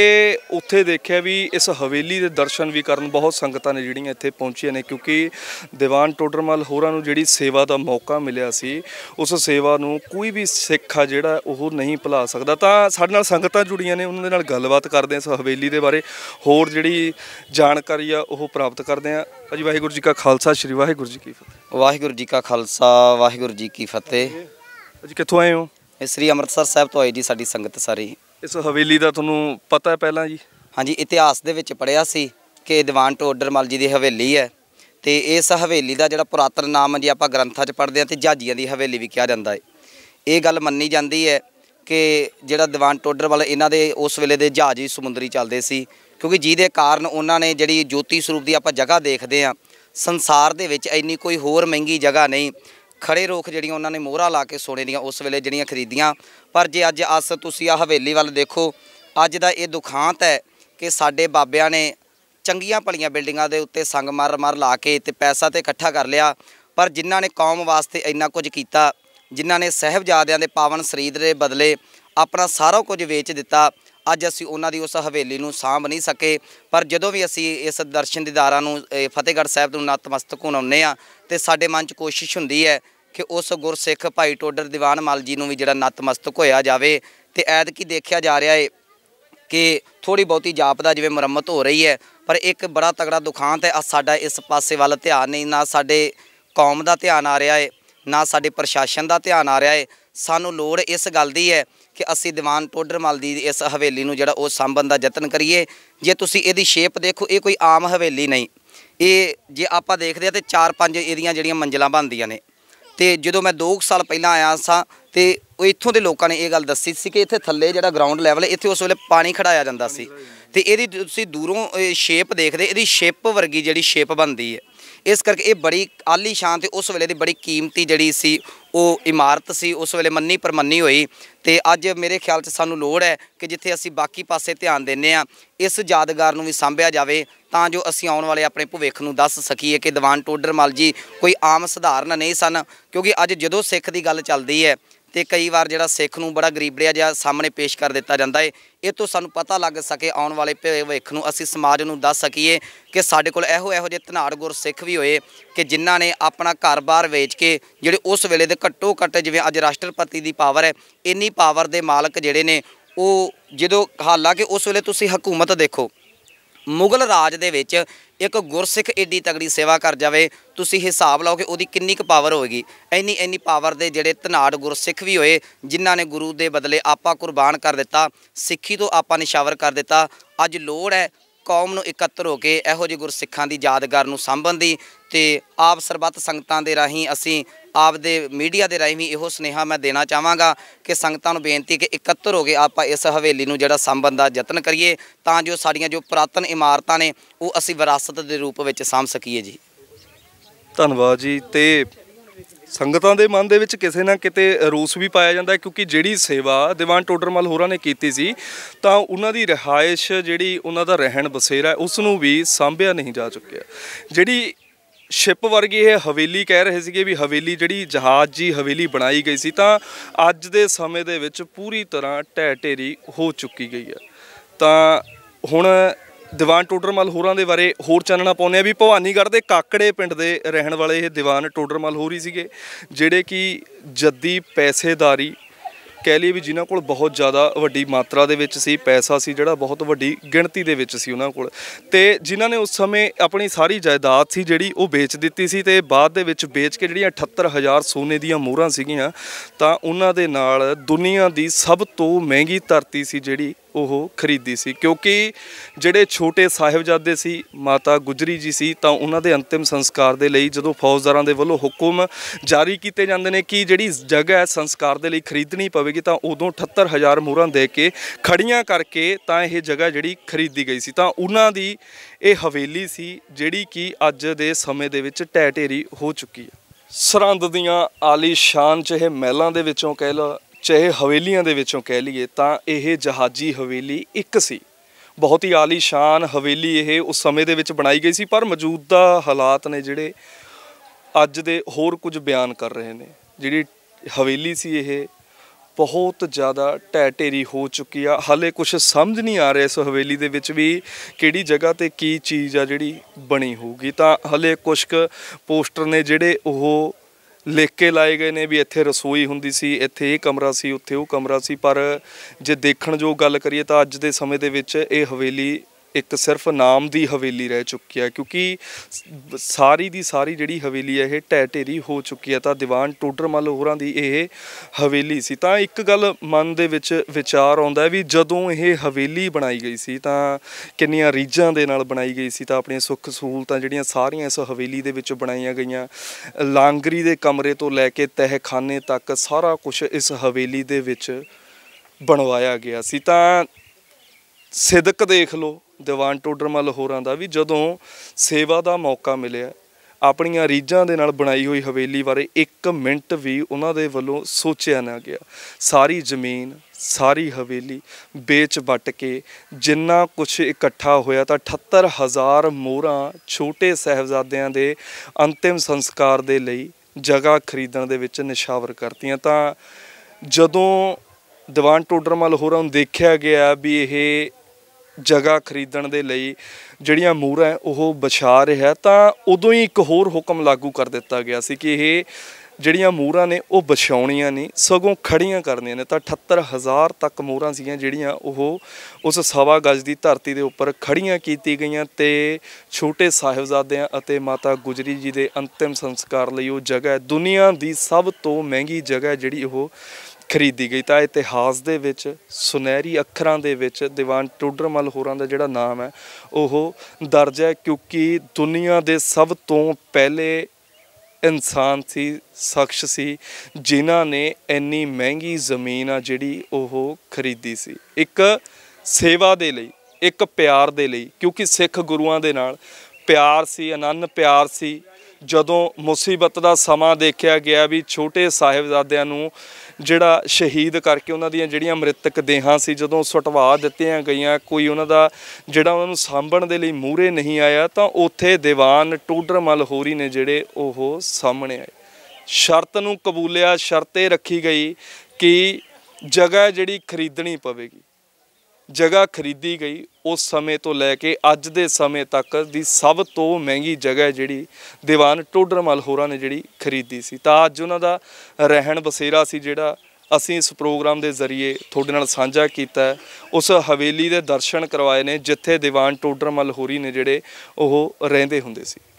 ਉੱਥੇ ਦੇਖਿਆ ਵੀ ਇਸ ਹਵੇਲੀ ਦੇ ਦਰਸ਼ਨ ਵੀ ਕਰਨ ਬਹੁਤ ਸੰਗਤਾਂ ਨੇ ਜਿਹੜੀਆਂ ਇੱਥੇ ਪਹੁੰਚੀਆਂ ਨੇ ਕਿਉਂਕਿ ਦੀਵਾਨ ਟੋਡਰਮਲ ਹੋਰਾਂ ਨੂੰ ਜਿਹੜੀ ਸੇਵਾ ਦਾ ਮੌਕਾ ਮਿਲਿਆ ਸੀ ਉਸ ਸੇਵਾ ਨੂੰ ਕੋਈ ਵੀ ਸਿੱਖ ਆ ਜਿਹੜਾ ਉਹ ਨਹੀਂ ਭੁਲਾ ਸਕਦਾ ਤਾਂ ਸਾਡੇ ਨਾਲ ਸੰਗਤਾਂ ਜੁੜੀਆਂ ਨੇ ਉਹਨਾਂ ਦੇ ਨਾਲ ਗੱਲਬਾਤ ਕਰਦੇ ਹਾਂ ਇਸ ਹਵੇਲੀ ਦੇ ਬਾਰੇ ਹੋਰ ਜਿਹੜੀ ਜਾਣਕਾਰੀ ਆ ਉਹ ਪ੍ਰਾਪਤ ਕਰਦੇ ਹਾਂ ਅਜੀ ਵਾਹਿਗੁਰੂ ਜੀ ਕਾ ਖਾਲਸਾ ਸ੍ਰੀ ਵਾਹਿਗੁਰੂ ਜੀ ਕੀ ਫਤਿਹ ਵਾਹਿਗੁਰੂ ਜੀ ਕਾ ਖਾਲਸਾ ਵਾਹਿਗੁਰੂ ਜੀ ਕੀ ਫਤਿਹ ਅਜੀ ਕਿੱਥੋਂ ਆਏ ਹੋ ਇਹ ਸ੍ਰੀ ਅੰਮ੍ਰਿਤਸਰ ਸਾਹਿਬ ਤੋਂ ਆਈ ਜੀ ਸਾਡੀ ਸੰਗਤ ਸਾਰੀ ਇਸ ਹਵੇਲੀ ਦਾ ਤੁਹਾਨੂੰ ਪਤਾ ਹੈ ਪਹਿਲਾਂ ਜੀ ਹਾਂਜੀ ਇਤਿਹਾਸ ਦੇ ਵਿੱਚ ਪੜਿਆ ਸੀ ਕਿ ਦੀਵਾਨ ਟੋਡਰਮਲ ਜੀ ਦੀ ਹਵੇਲੀ ਹੈ ਤੇ ਇਸ ਹਵੇਲੀ ਦਾ ਜਿਹੜਾ ਪੁਰਾਤਨ ਨਾਮ ਜੀ ਆਪਾਂ ਗ੍ਰੰਥਾਂ 'ਚ ਪੜ੍ਹਦੇ ਹਾਂ ਤੇ ਜਾਜੀਆਂ ਦੀ ਹਵੇਲੀ ਵੀ ਕਿਹਾ ਜਾਂਦਾ ਹੈ ਇਹ ਗੱਲ ਮੰਨੀ ਜਾਂਦੀ ਹੈ ਕਿ ਜਿਹੜਾ ਦੀਵਾਨ ਟੋਡਰਮਲ ਇਹਨਾਂ ਦੇ ਉਸ ਵੇਲੇ ਦੇ ਜਹਾਜ਼ ਹੀ ਸਮੁੰਦਰੀ ਚੱਲਦੇ ਸੀ ਕਿਉਂਕਿ ਜਿਹਦੇ ਕਾਰਨ ਉਹਨਾਂ ਨੇ ਜਿਹੜੀ ਜੋਤੀ ਸਰੂਪ ਦੀ ਆਪਾਂ ਜਗ੍ਹਾ ਦੇਖਦੇ ਆ ਸੰਸਾਰ ਦੇ ਵਿੱਚ ਇੰਨੀ ਕੋਈ ਹੋਰ ਮਹਿੰਗੀ ਜਗ੍ਹਾ ਨਹੀਂ ਖੜੇ ਰੋਖ ਜਿਹੜੀਆਂ ਉਹਨਾਂ ਨੇ ਮੋਹਰਾ ਲਾ ਕੇ ਸੋਨੇ ਦੀਆਂ ਉਸ ਵੇਲੇ ਜਿਹੜੀਆਂ ਖਰੀਦੀਆਂ ਪਰ ਜੇ ਅੱਜ ਅਸ ਤੁਸੀਂ ਆ ਹਵੇਲੀ ਵੱਲ ਦੇਖੋ ਅੱਜ ਦਾ ਇਹ ਦੁਖਾਂਤ ਹੈ ਕਿ ਸਾਡੇ ਬਾਬਿਆਂ ਨੇ ਚੰਗੀਆਂ ਭਲੀਆਂ ਬਿਲਡਿੰਗਾਂ ਦੇ ਉੱਤੇ ਸੰਗਮਰਮਰ ਲਾ ਕੇ ਤੇ ਪੈਸਾ ਤੇ ਇਕੱਠਾ ਕਰ ਲਿਆ ਪਰ ਜਿਨ੍ਹਾਂ ਨੇ ਕੌਮ ਵਾਸਤੇ ਇੰਨਾ ਕੁਝ ਕੀਤਾ ਜਿਨ੍ਹਾਂ ਨੇ ਸਹਿਬਜ਼ਾਦਿਆਂ ਦੇ ਪਾਵਨ ਸਰੀਰ ਦੇ ਬਦਲੇ ਆਪਣਾ ਸਾਰਾ ਕੁਝ ਵੇਚ ਦਿੱਤਾ ਅੱਜ ਅਸੀਂ ਉਹਨਾਂ ਦੀ ਉਸ ਹਵੇਲੀ ਨੂੰ ਸਾਂਭ ਨਹੀਂ ਸਕੇ ਪਰ ਜਦੋਂ ਵੀ ਅਸੀਂ ਇਸ ਦਰਸ਼ਨ ਦੀਦਾਰਾਂ ਨੂੰ ਫਤਿਹਗੜ੍ਹ ਸਾਹਿਬ ਨੂੰ ਨਤਮਸਤਕ ਹੋਣਾਉਂਦੇ ਆ ਤੇ ਸਾਡੇ ਮਨ 'ਚ ਕੋਸ਼ਿਸ਼ ਹੁੰਦੀ ਹੈ ਕਿ ਉਸ ਗੁਰਸਿੱਖ ਭਾਈ ਟੋਡਰ ਦੀਵਾਨ ਮਾਲ ਜੀ ਨੂੰ ਵੀ ਜਿਹੜਾ ਨਤਮਸਤਕ ਹੋਇਆ ਜਾਵੇ ਤੇ ਐਦ ਕੀ ਦੇਖਿਆ ਜਾ ਰਿਹਾ ਏ ਕਿ ਥੋੜੀ ਬਹੁਤੀ ਜਾਪਦਾ ਜਿਵੇਂ ਮੁਰੰਮਤ ਹੋ ਰਹੀ ਹੈ ਪਰ ਇੱਕ ਬੜਾ ਤਗੜਾ ਦੁਖਾਂਤ ਹੈ ਸਾਡਾ ਇਸ ਪਾਸੇ ਵੱਲ ਧਿਆਨ ਨਹੀਂ ਨਾ ਸਾਡੇ ਕੌਮ ਦਾ ਧਿਆਨ ਆ ਰਿਹਾ ਏ ਨਾ ਸਾਡੇ ਪ੍ਰਸ਼ਾਸਨ ਦਾ ਧਿਆਨ ਆ ਰਿਹਾ ਏ ਸਾਨੂੰ ਲੋੜ ਇਸ ਗੱਲ ਦੀ ਹੈ ਕਿ ਅਸੀਂ ਦੀਵਾਨ ਟੋਡਰਮਲ ਦੀ ਇਸ ਹਵੇਲੀ ਨੂੰ ਜਿਹੜਾ ਉਹ ਸਾਂਭਣ ਦਾ ਯਤਨ ਕਰੀਏ ਜੇ ਤੁਸੀਂ ਇਹਦੀ ਸ਼ੇਪ ਦੇਖੋ ਇਹ ਕੋਈ ਆਮ ਹਵੇਲੀ ਨਹੀਂ ਇਹ ਜੇ ਆਪਾਂ ਦੇਖਦੇ ਆ ਤੇ 4-5 ਇਹਦੀਆਂ ਜਿਹੜੀਆਂ ਮੰਜ਼ਲਾਂ ਬਣਦੀਆਂ ਨੇ ਤੇ ਜਦੋਂ ਮੈਂ 2 ਸਾਲ ਪਹਿਲਾਂ ਆਇਆ ਸਾਂ ਤੇ ਉਹ ਇੱਥੋਂ ਦੇ ਲੋਕਾਂ ਨੇ ਇਹ ਗੱਲ ਦੱਸੀ ਸੀ ਕਿ ਇੱਥੇ ਥੱਲੇ ਜਿਹੜਾ ਗਰਾਊਂਡ ਲੈਵਲ ਹੈ ਇੱਥੇ ਉਸ ਵੇਲੇ ਪਾਣੀ ਖੜਾਇਆ ਜਾਂਦਾ ਸੀ ਤੇ ਇਹਦੀ ਤੁਸੀਂ ਦੂਰੋਂ ਸ਼ੇਪ ਦੇਖਦੇ ਇਹਦੀ ਸ਼ੇਪ ਵਰਗੀ ਜਿਹੜੀ ਸ਼ੇਪ ਬਣਦੀ ਹੈ ਇਸ ਕਰਕੇ ਇਹ ਬੜੀ ਆਲੀਸ਼ਾਨ ਤੇ ਉਸ ਵੇਲੇ ਦੀ ਬੜੀ ਕੀਮਤੀ ਜਿਹੜੀ ਸੀ ਉਹ ਇਮਾਰਤ ਸੀ ਉਸ ਵੇਲੇ ਮੰਨੀ ਪਰਮੰਨੀ ਹੋਈ ਤੇ ਅੱਜ ਮੇਰੇ ਖਿਆਲ 'ਚ ਸਾਨੂੰ ਲੋੜ ਹੈ ਕਿ ਜਿੱਥੇ ਅਸੀਂ ਬਾਕੀ ਪਾਸੇ ਧਿਆਨ ਦਿੰਨੇ ਆ ਇਸ ਯਾਦਗਾਰ ਨੂੰ ਵੀ ਸਾਂਭਿਆ ਜਾਵੇ ਤਾਂ ਜੋ ਅਸੀਂ ਆਉਣ ਵਾਲੇ ਆਪਣੇ ਭਵਿੱਖ ਨੂੰ ਦੱਸ ਸਕੀਏ ਕਿ ਦੀਵਾਨ ਟੋਡਰ ਮਲ ਜੀ ਕੋਈ ਆਮ ਸਧਾਰਨ ਨਹੀਂ ਸਨ ਕਿਉਂਕਿ ਅੱਜ ਜਦੋਂ ਸਿੱਖ ਦੀ ਗੱਲ ਚੱਲਦੀ ਹੈ ਤੇ ਕਈ ਵਾਰ ਜਿਹੜਾ ਸਿੱਖ ਨੂੰ ਬੜਾ ਗਰੀਬੜਿਆ ਜਿਹਾ ਸਾਹਮਣੇ ਪੇਸ਼ ਕਰ ਦਿੱਤਾ ਜਾਂਦਾ ਏ ਇਹ ਤੋਂ ਸਾਨੂੰ ਪਤਾ ਲੱਗ ਸਕੇ ਆਉਣ ਵਾਲੇ ਭਵਿੱਖ ਨੂੰ ਅਸੀਂ ਸਮਾਜ ਨੂੰ ਦੱਸ ਸਕੀਏ ਕਿ ਸਾਡੇ ਕੋਲ ਇਹੋ ਇਹੋ ਜਿਹੇ ਧਨਾੜ ਗੁਰ ਸਿੱਖ ਵੀ ਹੋਏ ਕਿ ਜਿਨ੍ਹਾਂ ਨੇ ਆਪਣਾ ਘਰ-ਬਾਰ ਵੇਚ ਕੇ ਜਿਹੜੇ ਉਸ ਵੇਲੇ ਦੇ ਘੱਟੋ ਘੱਟ ਜਿਵੇਂ ਅੱਜ ਰਾਸ਼ਟਰਪਤੀ ਦੀ ਪਾਵਰ ਹੈ ਇੰਨੀ ਪਾਵਰ ਦੇ ਮਾਲਕ ਜਿਹੜੇ ਨੇ ਉਹ ਜਦੋਂ ਹਾਲਾਂਕਿ ਉਸ ਵੇਲੇ ਤੁਸੀਂ ਹਕੂਮਤ ਦੇਖੋ ਮੁਗਲ ਰਾਜ ਦੇ ਵਿੱਚ ਇੱਕ ਗੁਰਸਿੱਖ ਏਡੀ ਤਗੜੀ ਸੇਵਾ ਕਰ ਜਾਵੇ ਤੁਸੀਂ ਹਿਸਾਬ ਲਾਓ ਕਿ ਉਹਦੀ ਕਿੰਨੀ ਕੁ ਪਾਵਰ ਹੋਏਗੀ ਐਨੀ ਐਨੀ ਪਾਵਰ ਦੇ ਜਿਹੜੇ ਧਨਾੜ ਗੁਰਸਿੱਖ ਵੀ ਹੋਏ ਜਿਨ੍ਹਾਂ ਨੇ ਗੁਰੂ ਦੇ ਬਦਲੇ ਆਪਾ ਕੁਰਬਾਨ ਕਰ ਦਿੱਤਾ ਸਿੱਖੀ ਤੋਂ ਆਪਾਂ ਨਿਸ਼ਾਵਰ ਕਰ ਦਿੱਤਾ ਅੱਜ ਲੋੜ ਹੈ ਕੌਮ ਨੂੰ ਇਕੱਤਰ ਹੋ ਕੇ ਇਹੋ ਜਿਹੇ ਗੁਰਸਿੱਖਾਂ ਦੀ ਯਾਦਗਾਰ ਨੂੰ ਸਾਂਭਣ ਦੀ ਤੇ ਆਪ ਸਰਬੱਤ ਸੰਗਤਾਂ ਦੇ ਰਾਹੀਂ ਅਸੀਂ ਆਪਦੇ ਮੀਡੀਆ ਦੇ ਰਾਹੀਂ ਵੀ ਇਹੋ ਸਨੇਹਾ ਮੈਂ ਦੇਣਾ ਚਾਹਾਂਗਾ ਕਿ ਸੰਗਤਾਂ ਨੂੰ ਬੇਨਤੀ ਕਿ ਇਕੱਤਰ ਹੋ ਕੇ ਆਪਾਂ ਇਸ ਹਵੇਲੀ ਨੂੰ ਜਿਹੜਾ ਸੰਭਨ ਦਾ ਯਤਨ ਕਰੀਏ ਤਾਂ ਜੋ ਸਾਡੀਆਂ ਜੋ ਪ੍ਰਾਤਨ ਇਮਾਰਤਾਂ ਨੇ ਉਹ ਅਸੀਂ ਵਿਰਾਸਤ ਦੇ ਰੂਪ ਵਿੱਚ ਸਾਂਭ ਸਕੀਏ ਜੀ ਧੰਨਵਾਦ ਜੀ ਤੇ ਸੰਗਤਾਂ ਦੇ ਮਨ ਦੇ ਵਿੱਚ ਕਿਸੇ ਨਾ ਕਿਤੇ ਰੋਸ ਵੀ ਪਾਇਆ ਜਾਂਦਾ ਕਿਉਂਕਿ ਜਿਹੜੀ ਸੇਵਾ ਦੀਵਾਨ ਟੋਡਰਮਲ ਹੋਰਾਂ ਨੇ ਕੀਤੀ ਸੀ ਤਾਂ ਉਹਨਾਂ ਦੀ ਰਿਹਾਇਸ਼ ਜਿਹੜੀ ਉਹਨਾਂ ਦਾ ਰਹਿਣ ਬਸੇਰਾ ਉਸ ਨੂੰ ਵੀ ਸਾਂਭਿਆ ਨਹੀਂ ਜਾ ਚੁੱਕਿਆ ਜਿਹੜੀ ਸ਼ਿਪ ਵਰਗੀ ਇਹ ਹਵੇਲੀ ਕਹਿ ਰਹੇ ਸੀਗੇ ਵੀ ਹਵੇਲੀ ਜਿਹੜੀ ਜਹਾਜ਼ ਜੀ ਹਵੇਲੀ ਬਣਾਈ ਗਈ ਸੀ ਤਾਂ ਅੱਜ ਦੇ ਸਮੇਂ ਦੇ ਵਿੱਚ ਪੂਰੀ ਤਰ੍ਹਾਂ ਢਹਿ ਢੇਰੀ ਹੋ ਚੁੱਕੀ ਗਈ ਹੈ ਤਾਂ ਹੁਣ ਦੀਵਾਨ ਟੋਡਰਮਲ ਹੋਰਾਂ ਦੇ ਬਾਰੇ ਹੋਰ ਚਾਨਣਾ ਪਾਉਂਦੇ ਆ ਵੀ ਭਵਾਨੀਗੜ੍ਹ ਦੇ ਕਾਕੜੇ ਪਿੰਡ ਦੇ ਰਹਿਣ ਵਾਲੇ ਇਹ ਦੀਵਾਨ ਟੋਡਰਮਲ ਹੋਰੀ ਸੀਗੇ ਜਿਹੜੇ ਕਿ ਜੱਦੀ ਪੈਸੇਦਾਰੀ ਕਹਿ ਲਈ ਵੀ ਜਿਨ੍ਹਾਂ ਕੋਲ ਬਹੁਤ ਜ਼ਿਆਦਾ ਵੱਡੀ ਮਾਤਰਾ ਦੇ ਵਿੱਚ ਸੀ ਪੈਸਾ ਸੀ ਜਿਹੜਾ ਬਹੁਤ ਵੱਡੀ ਗਿਣਤੀ ਦੇ ਵਿੱਚ ਸੀ ਉਹਨਾਂ ਕੋਲ ਤੇ ਜਿਨ੍ਹਾਂ ਨੇ ਉਸ ਸਮੇਂ ਆਪਣੀ ਸਾਰੀ ਜਾਇਦਾਦ ਸੀ ਜਿਹੜੀ ਉਹ ਵੇਚ ਦਿੱਤੀ ਸੀ ਤੇ ਬਾਅਦ ਦੇ ਵਿੱਚ ਵੇਚ ਕੇ ਜਿਹੜੀਆਂ 78000 ਸੋਨੇ ਦੀਆਂ ਮੋਹਰਾਂ ਸੀਗੀਆਂ ਤਾਂ ਉਹਨਾਂ ਦੇ ਨਾਲ ਦੁਨੀਆ ਦੀ ਸਭ ਤੋਂ ਮਹਿੰਗੀ ਧਰਤੀ ਸੀ ਜਿਹੜੀ ਉਹ ਖਰੀਦੀ ਸੀ ਕਿਉਂਕਿ ਜਿਹੜੇ ਛੋਟੇ ਸਾਹਿਬਜ਼ਾਦੇ ਸੀ ਮਾਤਾ ਗੁਜਰੀ ਜੀ ਸੀ ਤਾਂ ਉਹਨਾਂ ਦੇ ਅੰਤਿਮ ਸੰਸਕਾਰ ਦੇ ਲਈ ਜਦੋਂ ਫੌਜਦਾਰਾਂ ਦੇ ਵੱਲੋਂ ਹੁਕਮ ਜਾਰੀ ਕੀਤੇ ਜਾਂਦੇ ਨੇ ਕਿ ਜਿਹੜੀ ਜਗ੍ਹਾ ਹੈ ਸੰਸਕਾਰ ਦੇ ਲਈ ਖਰੀਦਣੀ ਪਵੇਗੀ ਤਾਂ ਉਦੋਂ 78000 ਮੋਹਰਾਂ ਦੇ ਕੇ ਖੜੀਆਂ ਕਰਕੇ ਤਾਂ ਇਹ ਜਗ੍ਹਾ ਜਿਹੜੀ ਖਰੀਦੀ ਗਈ ਸੀ ਤਾਂ ਉਹਨਾਂ ਦੀ ਇਹ ਹਵੇਲੀ ਸੀ ਜਿਹੜੀ ਕਿ ਅੱਜ ਦੇ ਸਮੇਂ ਦੇ ਵਿੱਚ ਟੈਟੇਰੀ ਹੋ ਚੁੱਕੀ ਹੈ ਸਰੰਦ ਦੀਆਂ ਆਲੀਸ਼ਾਨ ਚ ਇਹ ਮਹਿਲਾਂ ਦੇ ਵਿੱਚੋਂ ਕਹਿ ਲਓ ਚਾਹੇ ਹਵੇਲੀਆਂ ਦੇ ਵਿੱਚੋਂ ਕਹਿ ਲਈਏ ਤਾਂ ਇਹ ਜਹਾਜੀ ਹਵੇਲੀ ਇੱਕ ਸੀ ਬਹੁਤ ਹੀ ਆਲੀਸ਼ਾਨ ਹਵੇਲੀ ਇਹ ਉਸ ਸਮੇਂ ਦੇ ਵਿੱਚ ਬਣਾਈ ਗਈ ਸੀ ਪਰ ਮੌਜੂਦਾ ਹਾਲਾਤ ਨੇ ਜਿਹੜੇ ਅੱਜ ਦੇ ਹੋਰ ਕੁਝ ਬਿਆਨ ਕਰ ਰਹੇ ਨੇ ਜਿਹੜੀ ਹਵੇਲੀ ਸੀ ਇਹ ਬਹੁਤ ਜ਼ਿਆਦਾ ਢਹਿ ਟੇਰੀ ਹੋ ਚੁੱਕੀ ਆ ਹਲੇ ਕੁਝ ਸਮਝ ਨਹੀਂ ਆ ਰਿਹਾ ਇਸ ਹਵੇਲੀ ਦੇ ਵਿੱਚ ਵੀ ਕਿਹੜੀ ਜਗ੍ਹਾ ਤੇ ਕੀ ਚੀਜ਼ ਆ ਜਿਹੜੀ ਬਣੀ ਹੋਊਗੀ ਤਾਂ ਹਲੇ ਕੁਝ ਪੋਸਟਰ ਨੇ ਜਿਹੜੇ ਉਹ ਲਿਖ ਕੇ ਲਾਏ ਗਏ ਨੇ ਵੀ ਇੱਥੇ ਰਸੋਈ ਹੁੰਦੀ ਸੀ ਇੱਥੇ ਇਹ ਕਮਰਾ ਸੀ ਉੱਥੇ ਉਹ ਕਮਰਾ ਸੀ ਪਰ ਜੇ ਦੇਖਣ ਜੋ ਗੱਲ ਕਰੀਏ ਤਾਂ ਅੱਜ ਦੇ ਸਮੇਂ ਦੇ ਵਿੱਚ ਇਹ ਹਵੇਲੀ ਇੱਕ ਸਿਰਫ ਨਾਮ ਦੀ ਹਵੇਲੀ ਰਹਿ ਚੁੱਕੀ ਹੈ ਕਿਉਂਕਿ ਸਾਰੀ ਦੀ ਸਾਰੀ ਜਿਹੜੀ ਹਵੇਲੀ ਹੈ ਇਹ ਟੈ ਟੇਰੀ ਹੋ ਚੁੱਕੀ ਹੈ ਤਾਂ ਦੀਵਾਨ ਟੋਡਰਮਲ ਹੋਰਾਂ ਦੀ ਇਹ ਹਵੇਲੀ ਸੀ ਤਾਂ ਇੱਕ ਗੱਲ ਮਨ ਦੇ ਵਿੱਚ ਵਿਚਾਰ ਆਉਂਦਾ ਵੀ ਜਦੋਂ ਇਹ ਹਵੇਲੀ ਬਣਾਈ ਗਈ ਸੀ ਤਾਂ ਕਿੰਨੀਆਂ ਰੀਝਾਂ ਦੇ ਨਾਲ ਬਣਾਈ ਗਈ ਸੀ ਤਾਂ ਆਪਣੀਆਂ ਸੁੱਖ ਸਹੂਲਤਾਂ ਜਿਹੜੀਆਂ ਸਾਰੀਆਂ ਇਸ ਹਵੇਲੀ ਦੇ ਵਿੱਚ ਬਣਾਈਆਂ ਗਈਆਂ ਲਾਂਗਰੀ ਦੇ ਕਮਰੇ ਤੋਂ ਲੈ ਕੇ ਤਹਿਖਾਨੇ ਤੱਕ ਸਾਰਾ ਕੁਝ ਇਸ ਹਵੇਲੀ ਦੇ ਵਿੱਚ ਬਣਵਾਇਆ ਗਿਆ ਸੀ ਤਾਂ ਸਿੱਧਕ ਦੇਖ ਲਓ ਦੀਵਾਨ ਟੋਡਰਮਲ ਹੋਰਾਂ ਦਾ ਵੀ ਜਦੋਂ ਸੇਵਾ ਦਾ ਮੌਕਾ ਮਿਲਿਆ ਆਪਣੀਆਂ ਰੀਝਾਂ ਦੇ ਨਾਲ ਬਣਾਈ ਹੋਈ ਹਵੇਲੀ ਬਾਰੇ ਇੱਕ ਮਿੰਟ ਵੀ ਉਹਨਾਂ ਦੇ ਵੱਲੋਂ ਸੋਚਿਆ ਨਾ ਗਿਆ ਸਾਰੀ ਜ਼ਮੀਨ ਸਾਰੀ ਹਵੇਲੀ ਵੇਚ ਵੱਟ ਕੇ ਜਿੰਨਾ ਕੁਝ ਇਕੱਠਾ ਹੋਇਆ ਤਾਂ 78000 ਮੋਹਰਾਂ ਛੋਟੇ ਸਹਿਬਜ਼ਾਦਿਆਂ ਦੇ ਅੰਤਿਮ ਸੰਸਕਾਰ ਦੇ ਲਈ ਜਗ੍ਹਾ ਖਰੀਦਣ ਦੇ ਵਿੱਚ ਨਿਸ਼ਾਵਰ ਕਰਤੀਆਂ ਤਾਂ ਜਦੋਂ ਦੀਵਾਨ ਟੋਡਰਮਲ ਹੋਰਾਂ ਨੂੰ ਦੇਖਿਆ ਗਿਆ ਵੀ ਇਹ ਜਗ੍ਹਾ ਖਰੀਦਣ ਦੇ ਲਈ ਜਿਹੜੀਆਂ ਮੂਰਾਂ ਉਹ ਵਿਛਾ ਰਿਹਾ ਤਾਂ ਉਦੋਂ ਹੀ ਇੱਕ ਹੋਰ ਹੁਕਮ ਲਾਗੂ ਕਰ ਦਿੱਤਾ ਗਿਆ ਸੀ ਕਿ ਇਹ ਜਿਹੜੀਆਂ ਮੂਰਾਂ ਨੇ ਉਹ ਵਿਛਾਉਣੀਆਂ ਨਹੀਂ ਸਗੋਂ ਖੜੀਆਂ ਕਰਨੀਆਂ ਨੇ ਤਾਂ 78000 ਤੱਕ ਮੂਰਾਂ ਸੀਗੀਆਂ ਜਿਹੜੀਆਂ ਉਹ ਉਸ ਸਵਾ ਗਜ ਦੀ ਧਰਤੀ ਦੇ ਉੱਪਰ ਖੜੀਆਂ ਕੀਤੀ ਗਈਆਂ ਤੇ ਛੋਟੇ ਸਾਹਿਬਜ਼ਾਦਿਆਂ ਅਤੇ ਮਾਤਾ ਗੁਜਰੀ ਜੀ ਦੇ ਅੰਤਿਮ ਸੰਸਕਾਰ ਲਈ ਉਹ ਜਗ੍ਹਾ ਦੁਨੀਆ ਦੀ ਸਭ ਤੋਂ ਮਹਿੰਗੀ ਜਗ੍ਹਾ ਜਿਹੜੀ ਉਹ ਖਰੀਦੀ ਗਈ ਤਾਂ ਇਤਿਹਾਸ ਦੇ ਵਿੱਚ ਸੁਨਹਿਰੀ ਅੱਖਰਾਂ ਦੇ ਵਿੱਚ ਦੀਵਾਨ ਟੋਡਰਮਲ ਹੋਰਾਂ ਦਾ ਜਿਹੜਾ ਨਾਮ ਹੈ ਉਹ ਦਰਜ ਹੈ ਕਿਉਂਕਿ ਦੁਨੀਆ ਦੇ ਸਭ ਤੋਂ ਪਹਿਲੇ ਇਨਸਾਨ ਸੀ ਸ਼ਖਸ ਸੀ ਜਿਨ੍ਹਾਂ ਨੇ ਇੰਨੀ ਮਹਿੰਗੀ ਜ਼ਮੀਨ ਆ ਜਿਹੜੀ ਉਹ ਖਰੀਦੀ ਸੀ ਇੱਕ ਸੇਵਾ ਦੇ ਲਈ ਇੱਕ ਪਿਆਰ ਦੇ ਲਈ ਕਿਉਂਕਿ ਸਿੱਖ ਗੁਰੂਆਂ ਦੇ ਨਾਲ ਪਿਆਰ ਸੀ ਅਨੰਨ ਪਿਆਰ ਸੀ ਜਦੋਂ ਮੁਸੀਬਤ ਦਾ ਸਮਾਂ ਦੇਖਿਆ ਗਿਆ ਵੀ ਛੋਟੇ ਸਾਹਿਬਜ਼ਾਦਿਆਂ ਨੂੰ ਜਿਹੜਾ ਸ਼ਹੀਦ ਕਰਕੇ ਉਹਨਾਂ ਦੀਆਂ ਜਿਹੜੀਆਂ ਮ੍ਰਿਤਕ ਦੇਹਾਂ ਸੀ ਜਦੋਂ ਸਟਵਾ ਦਿੱਤੀਆਂ ਗਈਆਂ ਕੋਈ ਉਹਨਾਂ ਦਾ ਜਿਹੜਾ ਉਹਨਾਂ ਨੂੰ ਸਾਂਭਣ ਦੇ ਲਈ ਮੂਰੇ ਨਹੀਂ ਆਇਆ ਤਾਂ ਉੱਥੇ ਦੀਵਾਨ ਟੋਡਰਮਲ ਹੋਰੀ ਨੇ ਜਿਹੜੇ ਉਹ ਸਾਹਮਣੇ ਆਏ ਸ਼ਰਤ ਨੂੰ ਕਬੂਲਿਆ ਸ਼ਰਤੇ ਰੱਖੀ ਗਈ ਕਿ ਜਗ੍ਹਾ ਜਿਹੜੀ ਖਰੀਦਣੀ ਪਵੇਗੀ ਜਗ੍ਹਾ ਖਰੀਦੀ ਗਈ ਉਸ ਸਮੇਂ ਤੋਂ ਲੈ ਕੇ ਅੱਜ ਦੇ ਸਮੇਂ ਤੱਕ ਦੀ ਸਭ ਤੋਂ ਮਹਿੰਗੀ ਜਗ੍ਹਾ ਜਿਹੜੀ ਦੀਵਾਨ ਟੋਡਰਮਲ ਹੋਰਾਂ ਨੇ ਜਿਹੜੀ ਖਰੀਦੀ ਸੀ ਤਾਂ ਅੱਜ ਉਹਨਾਂ ਦਾ ਰਹਿਣ ਬਸੇਰਾ ਸੀ ਜਿਹੜਾ ਅਸੀਂ ਇਸ ਪ੍ਰੋਗਰਾਮ ਦੇ ਜ਼ਰੀਏ ਤੁਹਾਡੇ ਨਾਲ ਸਾਂਝਾ ਕੀਤਾ ਉਸ ਹਵੇਲੀ ਦੇ ਦਰਸ਼ਨ ਕਰਵਾਏ ਨੇ ਜਿੱਥੇ ਦੀਵਾਨ ਟੋਡਰਮਲ ਹੋਰੀ ਨੇ ਜਿਹੜੇ ਉਹ ਰਹਿੰਦੇ ਹੁੰਦੇ ਸੀ